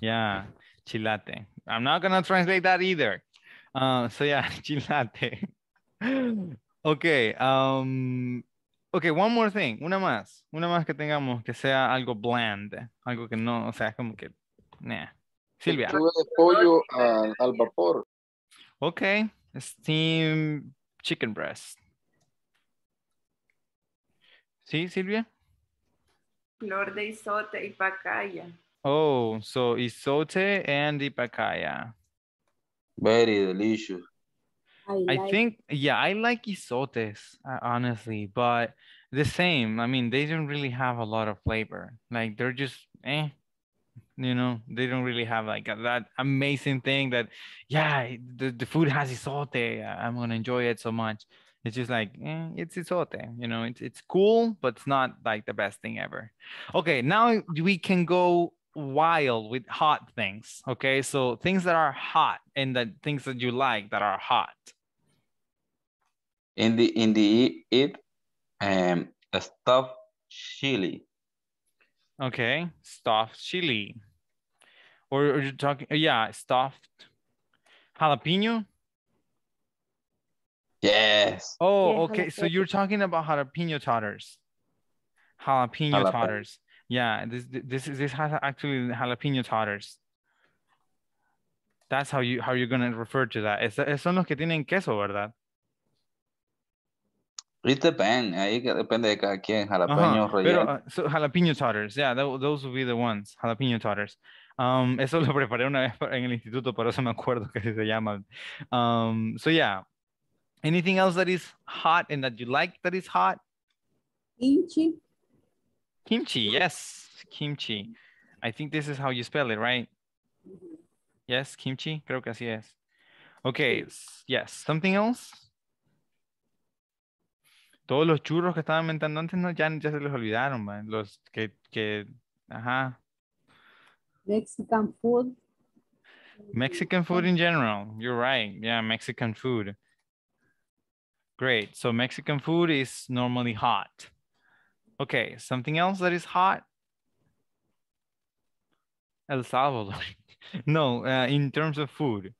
S1: Ya chilate. I'm not to translate that either. so yeah, chilate. okay. Um, one more thing. Una más. Una más que tengamos que sea algo bland. Algo que no, o sea, como que, nah. Silvia.
S3: pollo al, vapor.
S1: Ok. Steam chicken breast. ¿Sí, Silvia?
S3: Flor de isote y pacaya.
S1: Oh, so isote and ipacaya. Very delicious. I, like think, yeah, I like isotes, uh, honestly, but the same. I mean, they don't really have a lot of flavor. Like they're just, eh, you know, they don't really have like a, that amazing thing that, yeah, the, the food has isote. Uh, I'm going to enjoy it so much. It's just like, eh, it's isote, you know, it's, it's cool, but it's not like the best thing ever. Okay, now we can go wild with hot things. Okay. So things that are hot and the things that you like that are hot.
S3: In the in the eat um stuffed
S1: chili. Okay, stuffed chili. Or are you talking uh, yeah, stuffed jalapeno? Yes. Oh, yeah, okay. Jalapeno. So you're talking about jalapeno totters. Jalapeno, jalapeno. Yeah, this this this has actually jalapeno tartars. That's how you how you're gonna refer to that. Es, son los que tienen queso, ¿verdad?
S3: It depends. Ahí depende de cada quien. Jalapeño uh -huh. Pero, uh,
S1: so, jalapeño tartars. Yeah, that, those would be the ones. Jalapeño tartars. Um, eso lo preparé una vez en el instituto, por eso me acuerdo que se llama. Um, so yeah. Anything else that is hot and that you like that is hot? Kimchi. Kimchi, yes, kimchi. I think this is how you spell it, right? Yes, kimchi, creo que así es. Okay, yes, something else? Todos los churros que estaban mentando antes no, ya, ya se los olvidaron, man. los que, que, ajá.
S2: Mexican
S3: food.
S1: Mexican food in general, you're right, yeah, Mexican food. Great, so Mexican food is normally hot. Okay, something else that is hot. El Salvador. no, en uh, in terms of food.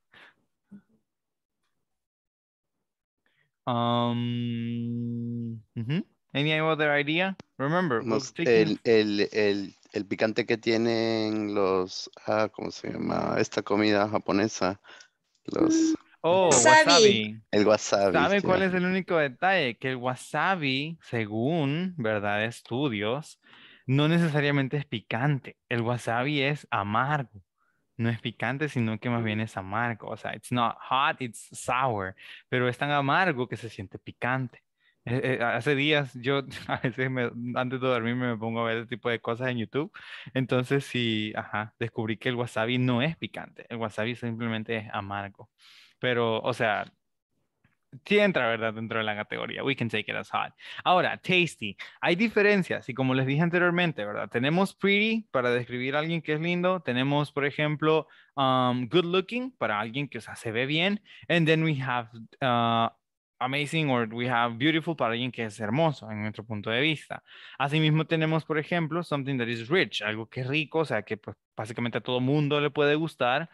S1: Um, uh Any other idea? Remember, no, el, el, el, el, picante que tienen los, ah, ¿cómo se llama? Esta comida japonesa, los mm. Oh, El wasabi. ¿Sabe cuál es el único detalle? Que el wasabi, según, ¿verdad? Estudios, no necesariamente es picante. El wasabi es amargo. No es picante, sino que más bien es amargo. O sea, it's not hot, it's sour. Pero es tan amargo que se siente picante. Eh, eh, hace días yo a veces antes de dormir me pongo a ver ese tipo de cosas en YouTube. Entonces sí, ajá, descubrí que el wasabi no es picante. El wasabi simplemente es amargo pero, o sea, sí entra, ¿verdad? Dentro de la categoría. We can take it as hot. Ahora, tasty. Hay diferencias y como les dije anteriormente, ¿verdad? Tenemos pretty para describir a alguien que es lindo. Tenemos, por ejemplo, um, good looking para alguien que, o sea, se ve bien. And then we have uh, amazing or we have beautiful para alguien que es hermoso en nuestro punto de vista. Asimismo tenemos, por ejemplo, something that is rich, algo que es rico, o sea, que pues, básicamente a todo mundo le puede gustar.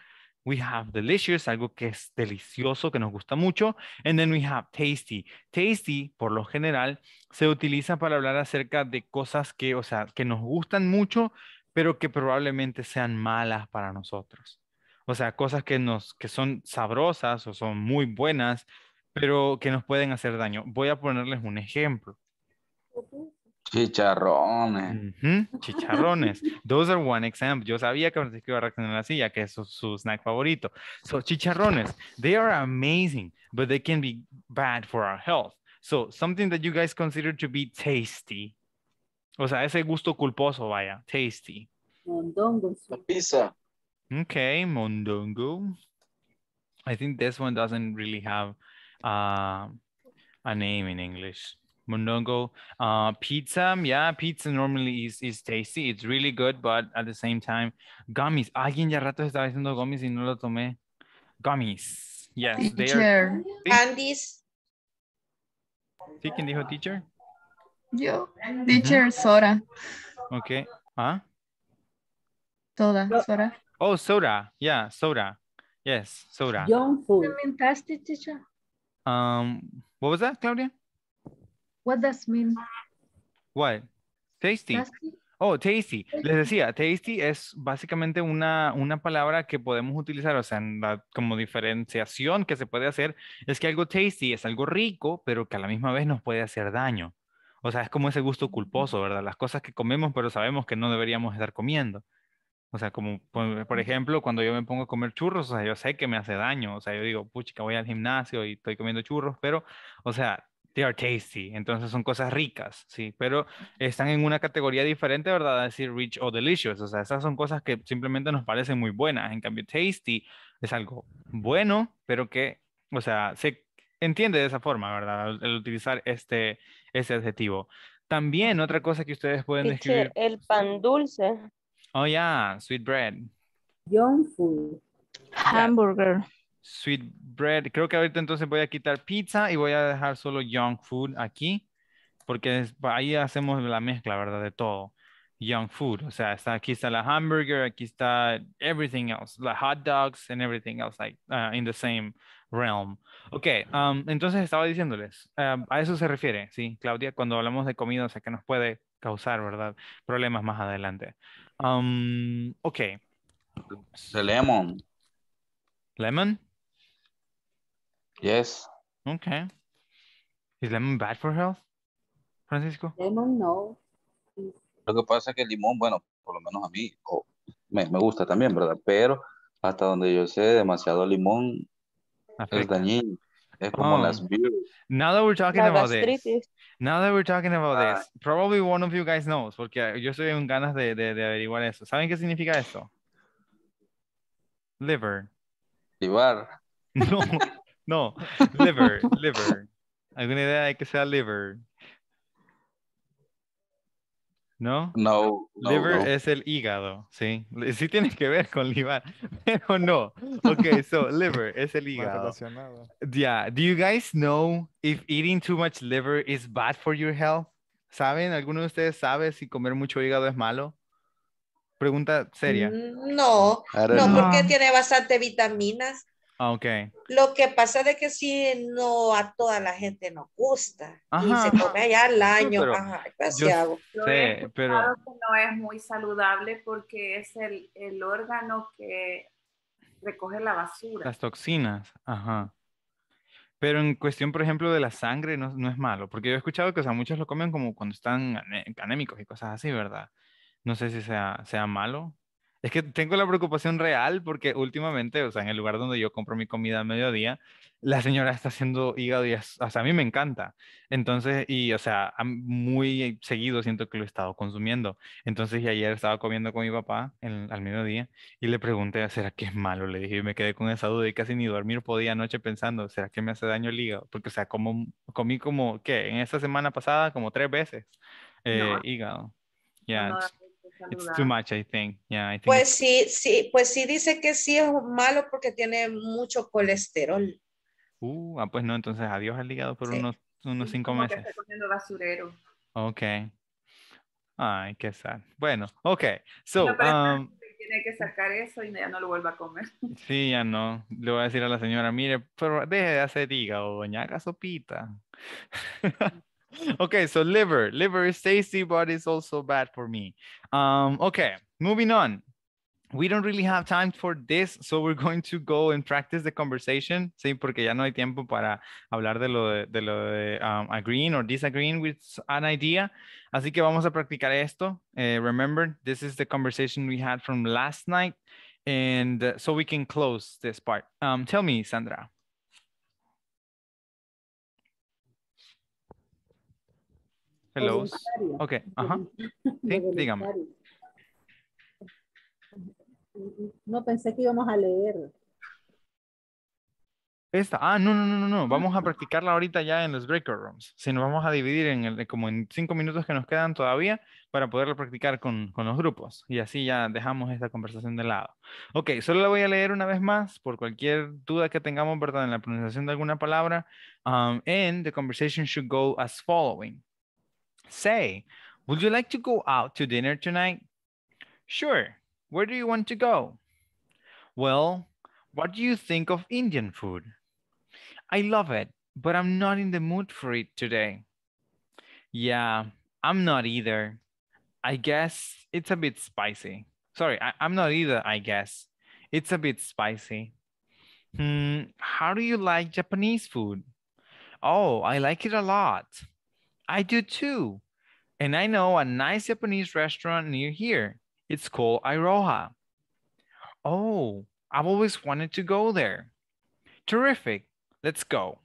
S1: We have delicious, algo que es delicioso, que nos gusta mucho. And then we have tasty. Tasty, por lo general, se utiliza para hablar acerca de cosas que, o sea, que nos gustan mucho, pero que probablemente sean malas para nosotros. O sea, cosas que, nos, que son sabrosas o son muy buenas, pero que nos pueden hacer daño. Voy a ponerles un ejemplo.
S3: Chicharrones. Uh -huh. Chicharrones.
S1: Those are one example. Yo sabía que Francisco iba a reaccionar así, ya que es su, su, snack favorito. So, chicharrones, they are amazing, but they can be bad for our health. So, something that you guys consider to be tasty. O sea, ese gusto culposo, vaya, tasty.
S2: Mondongo. Pizza.
S1: Okay, mondongo. I think this one doesn't really have uh, a name in English mondongo uh, pizza yeah pizza normally is, is tasty it's really good but at the same time gummies alguien ya rato estaba haciendo gummies y no lo tomé gummies yes they teacher. are
S2: candies
S1: sí quién dijo teacher
S2: yo teacher uh -huh. Sora
S1: okay ah
S2: toda soda
S1: oh soda yeah soda yes soda
S2: young food fantastic teacher
S1: um what was that claudia
S2: What does mean?
S1: What? Tasty. Oh, tasty. Les decía, tasty es básicamente una, una palabra que podemos utilizar, o sea, como diferenciación que se puede hacer, es que algo tasty es algo rico, pero que a la misma vez nos puede hacer daño. O sea, es como ese gusto culposo, ¿verdad? Las cosas que comemos, pero sabemos que no deberíamos estar comiendo. O sea, como por, ejemplo, cuando yo me pongo a comer churros, o sea, yo sé que me hace daño. O sea, yo digo, pucha, voy al gimnasio y estoy comiendo churros, pero, o sea, They are tasty, entonces son cosas ricas, sí, pero están en una categoría diferente, ¿verdad? decir rich o delicious, o sea, esas son cosas que simplemente nos parecen muy buenas, en cambio tasty es algo bueno, pero que, o sea, se entiende de esa forma, ¿verdad? El, utilizar este, ese adjetivo. También otra cosa que ustedes pueden describir.
S3: El pan dulce.
S1: Oh, yeah, sweet bread.
S3: Young food. Hamburger
S1: sweet bread. Creo que ahorita entonces voy a quitar pizza y voy a dejar solo young food aquí, porque ahí hacemos la mezcla, ¿verdad? De todo. Young food, o sea, está, aquí está la hamburger, aquí está everything else, la hot dogs and everything else, like uh, in the same realm. Ok, um, entonces estaba diciéndoles, um, a eso se refiere, ¿sí? Claudia, cuando hablamos de comida, o sea, que nos puede causar, ¿verdad? Problemas más adelante. Um, ok.
S3: Lemon. Lemon? Yes. Okay. Is lemon bad for health,
S1: Francisco? limón, no.
S3: Lo que pasa es que el limón, bueno, por lo menos a mí, me, me, gusta también, ¿verdad? Pero hasta donde yo sé, demasiado limón es dañino. Es como oh. las beers.
S1: Now that we're talking de about gastritis. this, now that we're talking about this, ah. probably one of you guys knows, porque yo estoy en ganas de, de, de averiguar eso. ¿Saben qué significa esto? Liver. Liver. No. No, liver, liver. ¿Alguna idea de que sea liver? ¿No? No. Liver es el hígado, sí. Sí tiene que ver con liver, pero no. Ok, so liver es el hígado. Ya. Do you guys know if eating too much liver is bad for your health? ¿Saben? ¿Alguno de ustedes sabe si comer mucho hígado es malo? Pregunta seria.
S3: Mm, no,
S1: no, porque tiene
S3: bastante vitaminas. Ah, okay. Lo que pasa es que sí, no a toda la gente nos gusta. y se come allá al año. Pero, ajá, no es muy saludable porque es el, el, órgano que
S1: recoge la basura. Las toxinas, ajá. Pero en cuestión, por ejemplo, de la sangre, no, es malo. Porque yo he escuchado que muchos lo comen como cuando están anémicos y cosas así, ¿verdad? No sé si sea, sea malo. Es que tengo la preocupación real porque últimamente, o sea, en el lugar donde yo compro mi comida a mediodía, la señora está haciendo hígado y, o a mí me encanta. Entonces, y, o sea, muy seguido siento que lo he estado consumiendo. Entonces, y ayer estaba comiendo con mi papá en, al mediodía y le pregunté, ¿será que es malo? Le dije, y me quedé con esa duda y casi ni dormir podía anoche pensando, ¿será que me hace daño el hígado? Porque, o sea, como, comí como, ¿qué? En esta semana pasada, como tres veces eh, hígado. Ya too much, I think.
S3: pues sí, sí, pues sí dice que sí es malo porque tiene mucho colesterol.
S1: Uh, ah, pues no, entonces adiós al ligado por unos, unos cinco meses. Ok. Ay, qué sad. Bueno, ok. So, um,
S3: tiene que sacar eso y ya no lo vuelva a comer.
S1: Sí, ya no. Le voy a decir a la señora, mire, pero deje de hacer o doña, haga sopita. okay, so liver. Liver is tasty, but it's also bad for me. Um, okay, moving on. We don't really have time for this, so we're going to go and practice the conversation. Sí, porque ya no hay tiempo para hablar de lo de, de, lo de um, agreeing or disagreeing with an idea. Así que vamos a practicar esto. Uh, remember, this is the conversation we had from last night. And uh, so we can close this part. Um, tell me, Sandra, Hello. Ok, ajá. dígame.
S2: No pensé que íbamos a leer.
S1: Esta, ah, no, no, no, no, ah. vamos a practicarla ahorita ya en los breaker rooms. Si nos vamos a dividir en el, como en cinco minutos que nos quedan todavía para poderla practicar con, los grupos y así ya dejamos esta conversación de lado. Ok, solo la voy a leer una vez más por cualquier duda que tengamos, ¿verdad? En la pronunciación de alguna palabra. Um, and the conversation should go as following. Say, would you like to go out to dinner tonight? Sure. Where do you want to go? Well, what do you think of Indian food? I love it, but I'm not in the mood for it today. Yeah, I'm not either. I guess it's a bit spicy. Sorry, I, am not either, I guess. It's a bit spicy. Hmm, how do you like Japanese food? Oh, I like it a lot. I do too. And I know a nice Japanese restaurant near here. It's called Iroha. Oh, I've always wanted to go there. Terrific. Let's go.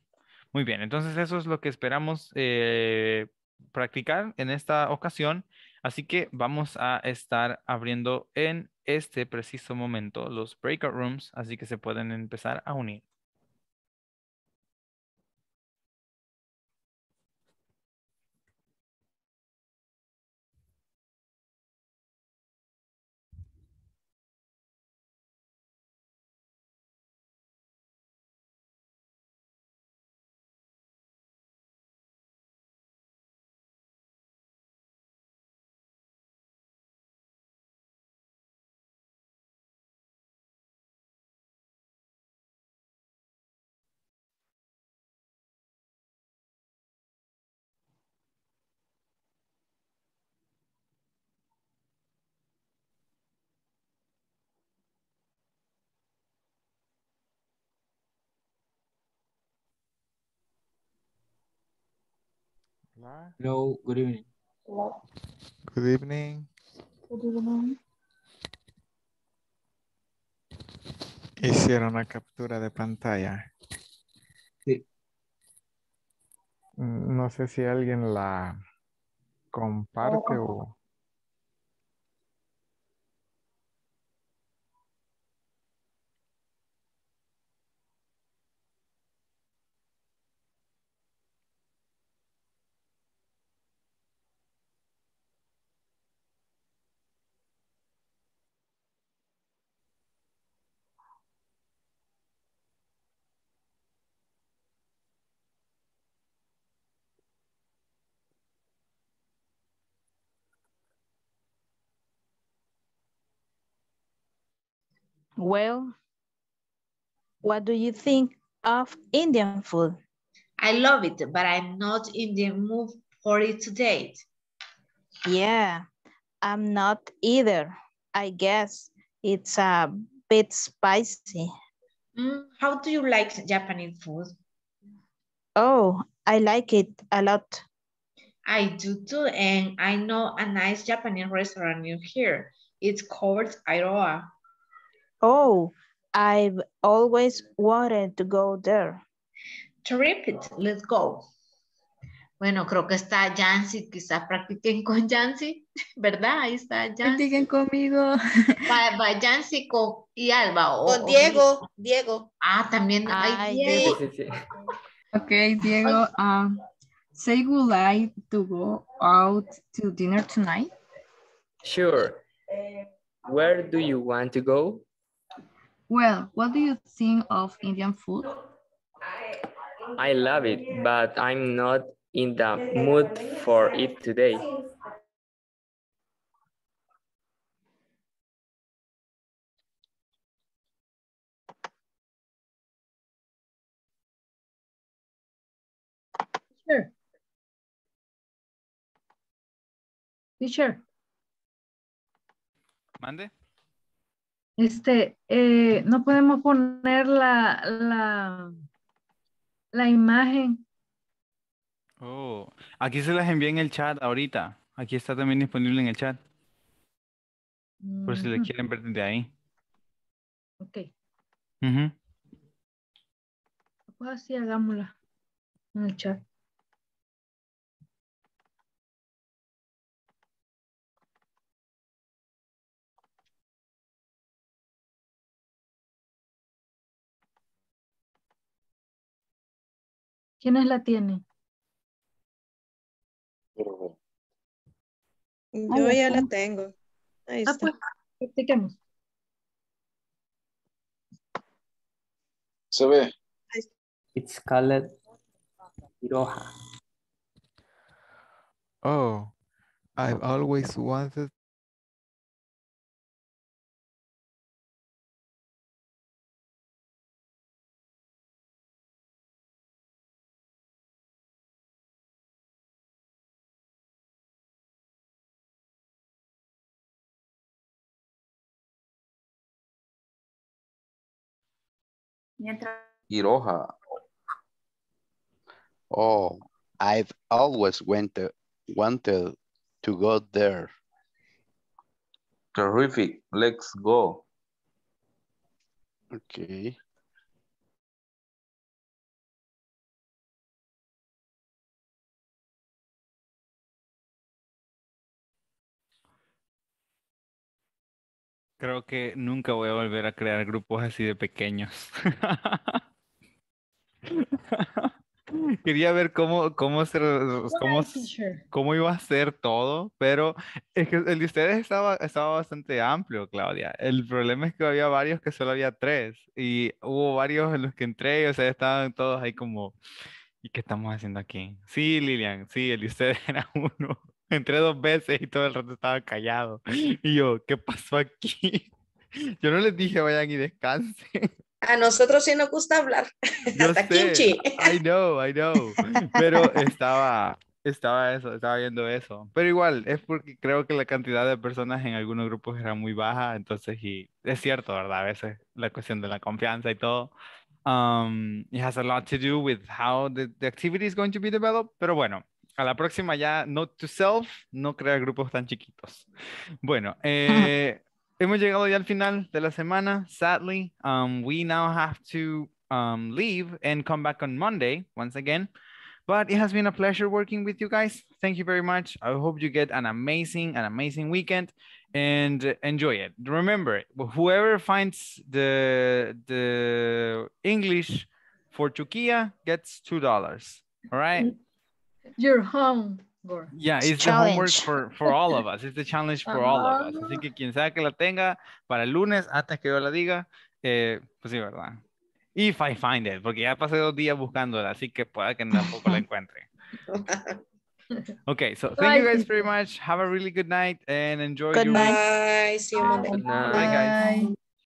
S1: Muy bien, entonces eso es lo que esperamos eh, practicar en esta ocasión. Así que vamos a estar abriendo en este preciso momento los breakout rooms, así que se pueden empezar a unir.
S3: No, good evening.
S1: Good evening. Hicieron una captura de pantalla. Sí. Mm, no sé si alguien la comparte o...
S2: Well,
S3: what do you think of Indian food? I love it, but I'm not in the mood for it today. Yeah, I'm not either. I guess it's a bit spicy. Mm, how do you like Japanese food? Oh, I like it a lot. I do too, and I know a nice Japanese restaurant near here. It's called Airoa. Oh, I've always wanted to go there. Terrific, let's go. Bueno, creo que está Jancy. quizás practiquen con Jancy, ¿verdad? Ahí está Jancy. Practiquen conmigo. Va, va Yancy con, y Alba. O, con Diego, o... Diego. Ah, también hay Diego. Sí, sí. Ok, Diego, um, say would like to go out to dinner tonight?
S1: Sure. Where do you want to go?
S2: Well, what do you think of Indian food?
S1: I love it,
S3: but I'm not in the mood for it today.
S2: Teacher. Teacher. Mande. Este, eh, no podemos poner la,
S1: la,
S2: la imagen.
S1: Oh, aquí se las envié en el chat ahorita. Aquí está también disponible en el chat. Por si le quieren ver desde ahí.
S3: Ok.
S2: Pues así hagámosla en el chat. ¿Quiénes la tienen? Yo ya la tengo. Ahí ah, está. Pues, practiquemos. Se ve. It's called Iroha. Oh, I've always wanted Mientras...
S3: Iroha. Oh, I've always went to, wanted to go there. Terrific. Let's go.
S2: Okay.
S1: Creo que nunca voy a volver a crear grupos así de pequeños. Quería ver cómo, cómo, cómo, cómo, iba a ser todo, pero es que el de ustedes estaba, estaba bastante amplio, Claudia. El problema es que había varios que solo había tres y hubo varios en los que entré, o sea, estaban todos ahí como, ¿y qué estamos haciendo aquí? Sí, Lilian, sí, el de ustedes era uno entré dos veces y todo el rato estaba callado. Y yo, ¿qué pasó aquí? Yo no les dije vayan y descansen.
S3: A nosotros sí nos gusta hablar.
S1: Yo Hasta kimchi. I know, I know. Pero estaba, estaba eso, estaba viendo eso. Pero igual, es porque creo que la cantidad de personas en algunos grupos era muy baja. Entonces, y es cierto, ¿verdad? A veces la cuestión de la confianza y todo. Um, it has a lot to do with how the, the activity is going to be developed. Pero bueno, a la próxima ya, note to self, no crear grupos tan chiquitos. Bueno, eh, hemos llegado ya al final de la semana. Sadly, um, we now have to um, leave and come back on Monday once again. But it has been a pleasure working with you guys. Thank you very much. I hope you get an amazing, an amazing weekend and enjoy it. Remember, whoever finds the the English for Chukia gets two dollars. All right. Mm.
S2: your homework. Yeah, it's challenge. the homework
S1: for, for all of us. It's the challenge for all of us. Así que uh-huh. quien sea que la tenga para el lunes, hasta que yo la diga, eh, pues sí, ¿verdad? If I find it, porque ya pasé dos días buscándola, así que pueda que poco la encuentre. Okay, so thank you guys very much. Have a really good night and enjoy good your night. Bye. See you guys.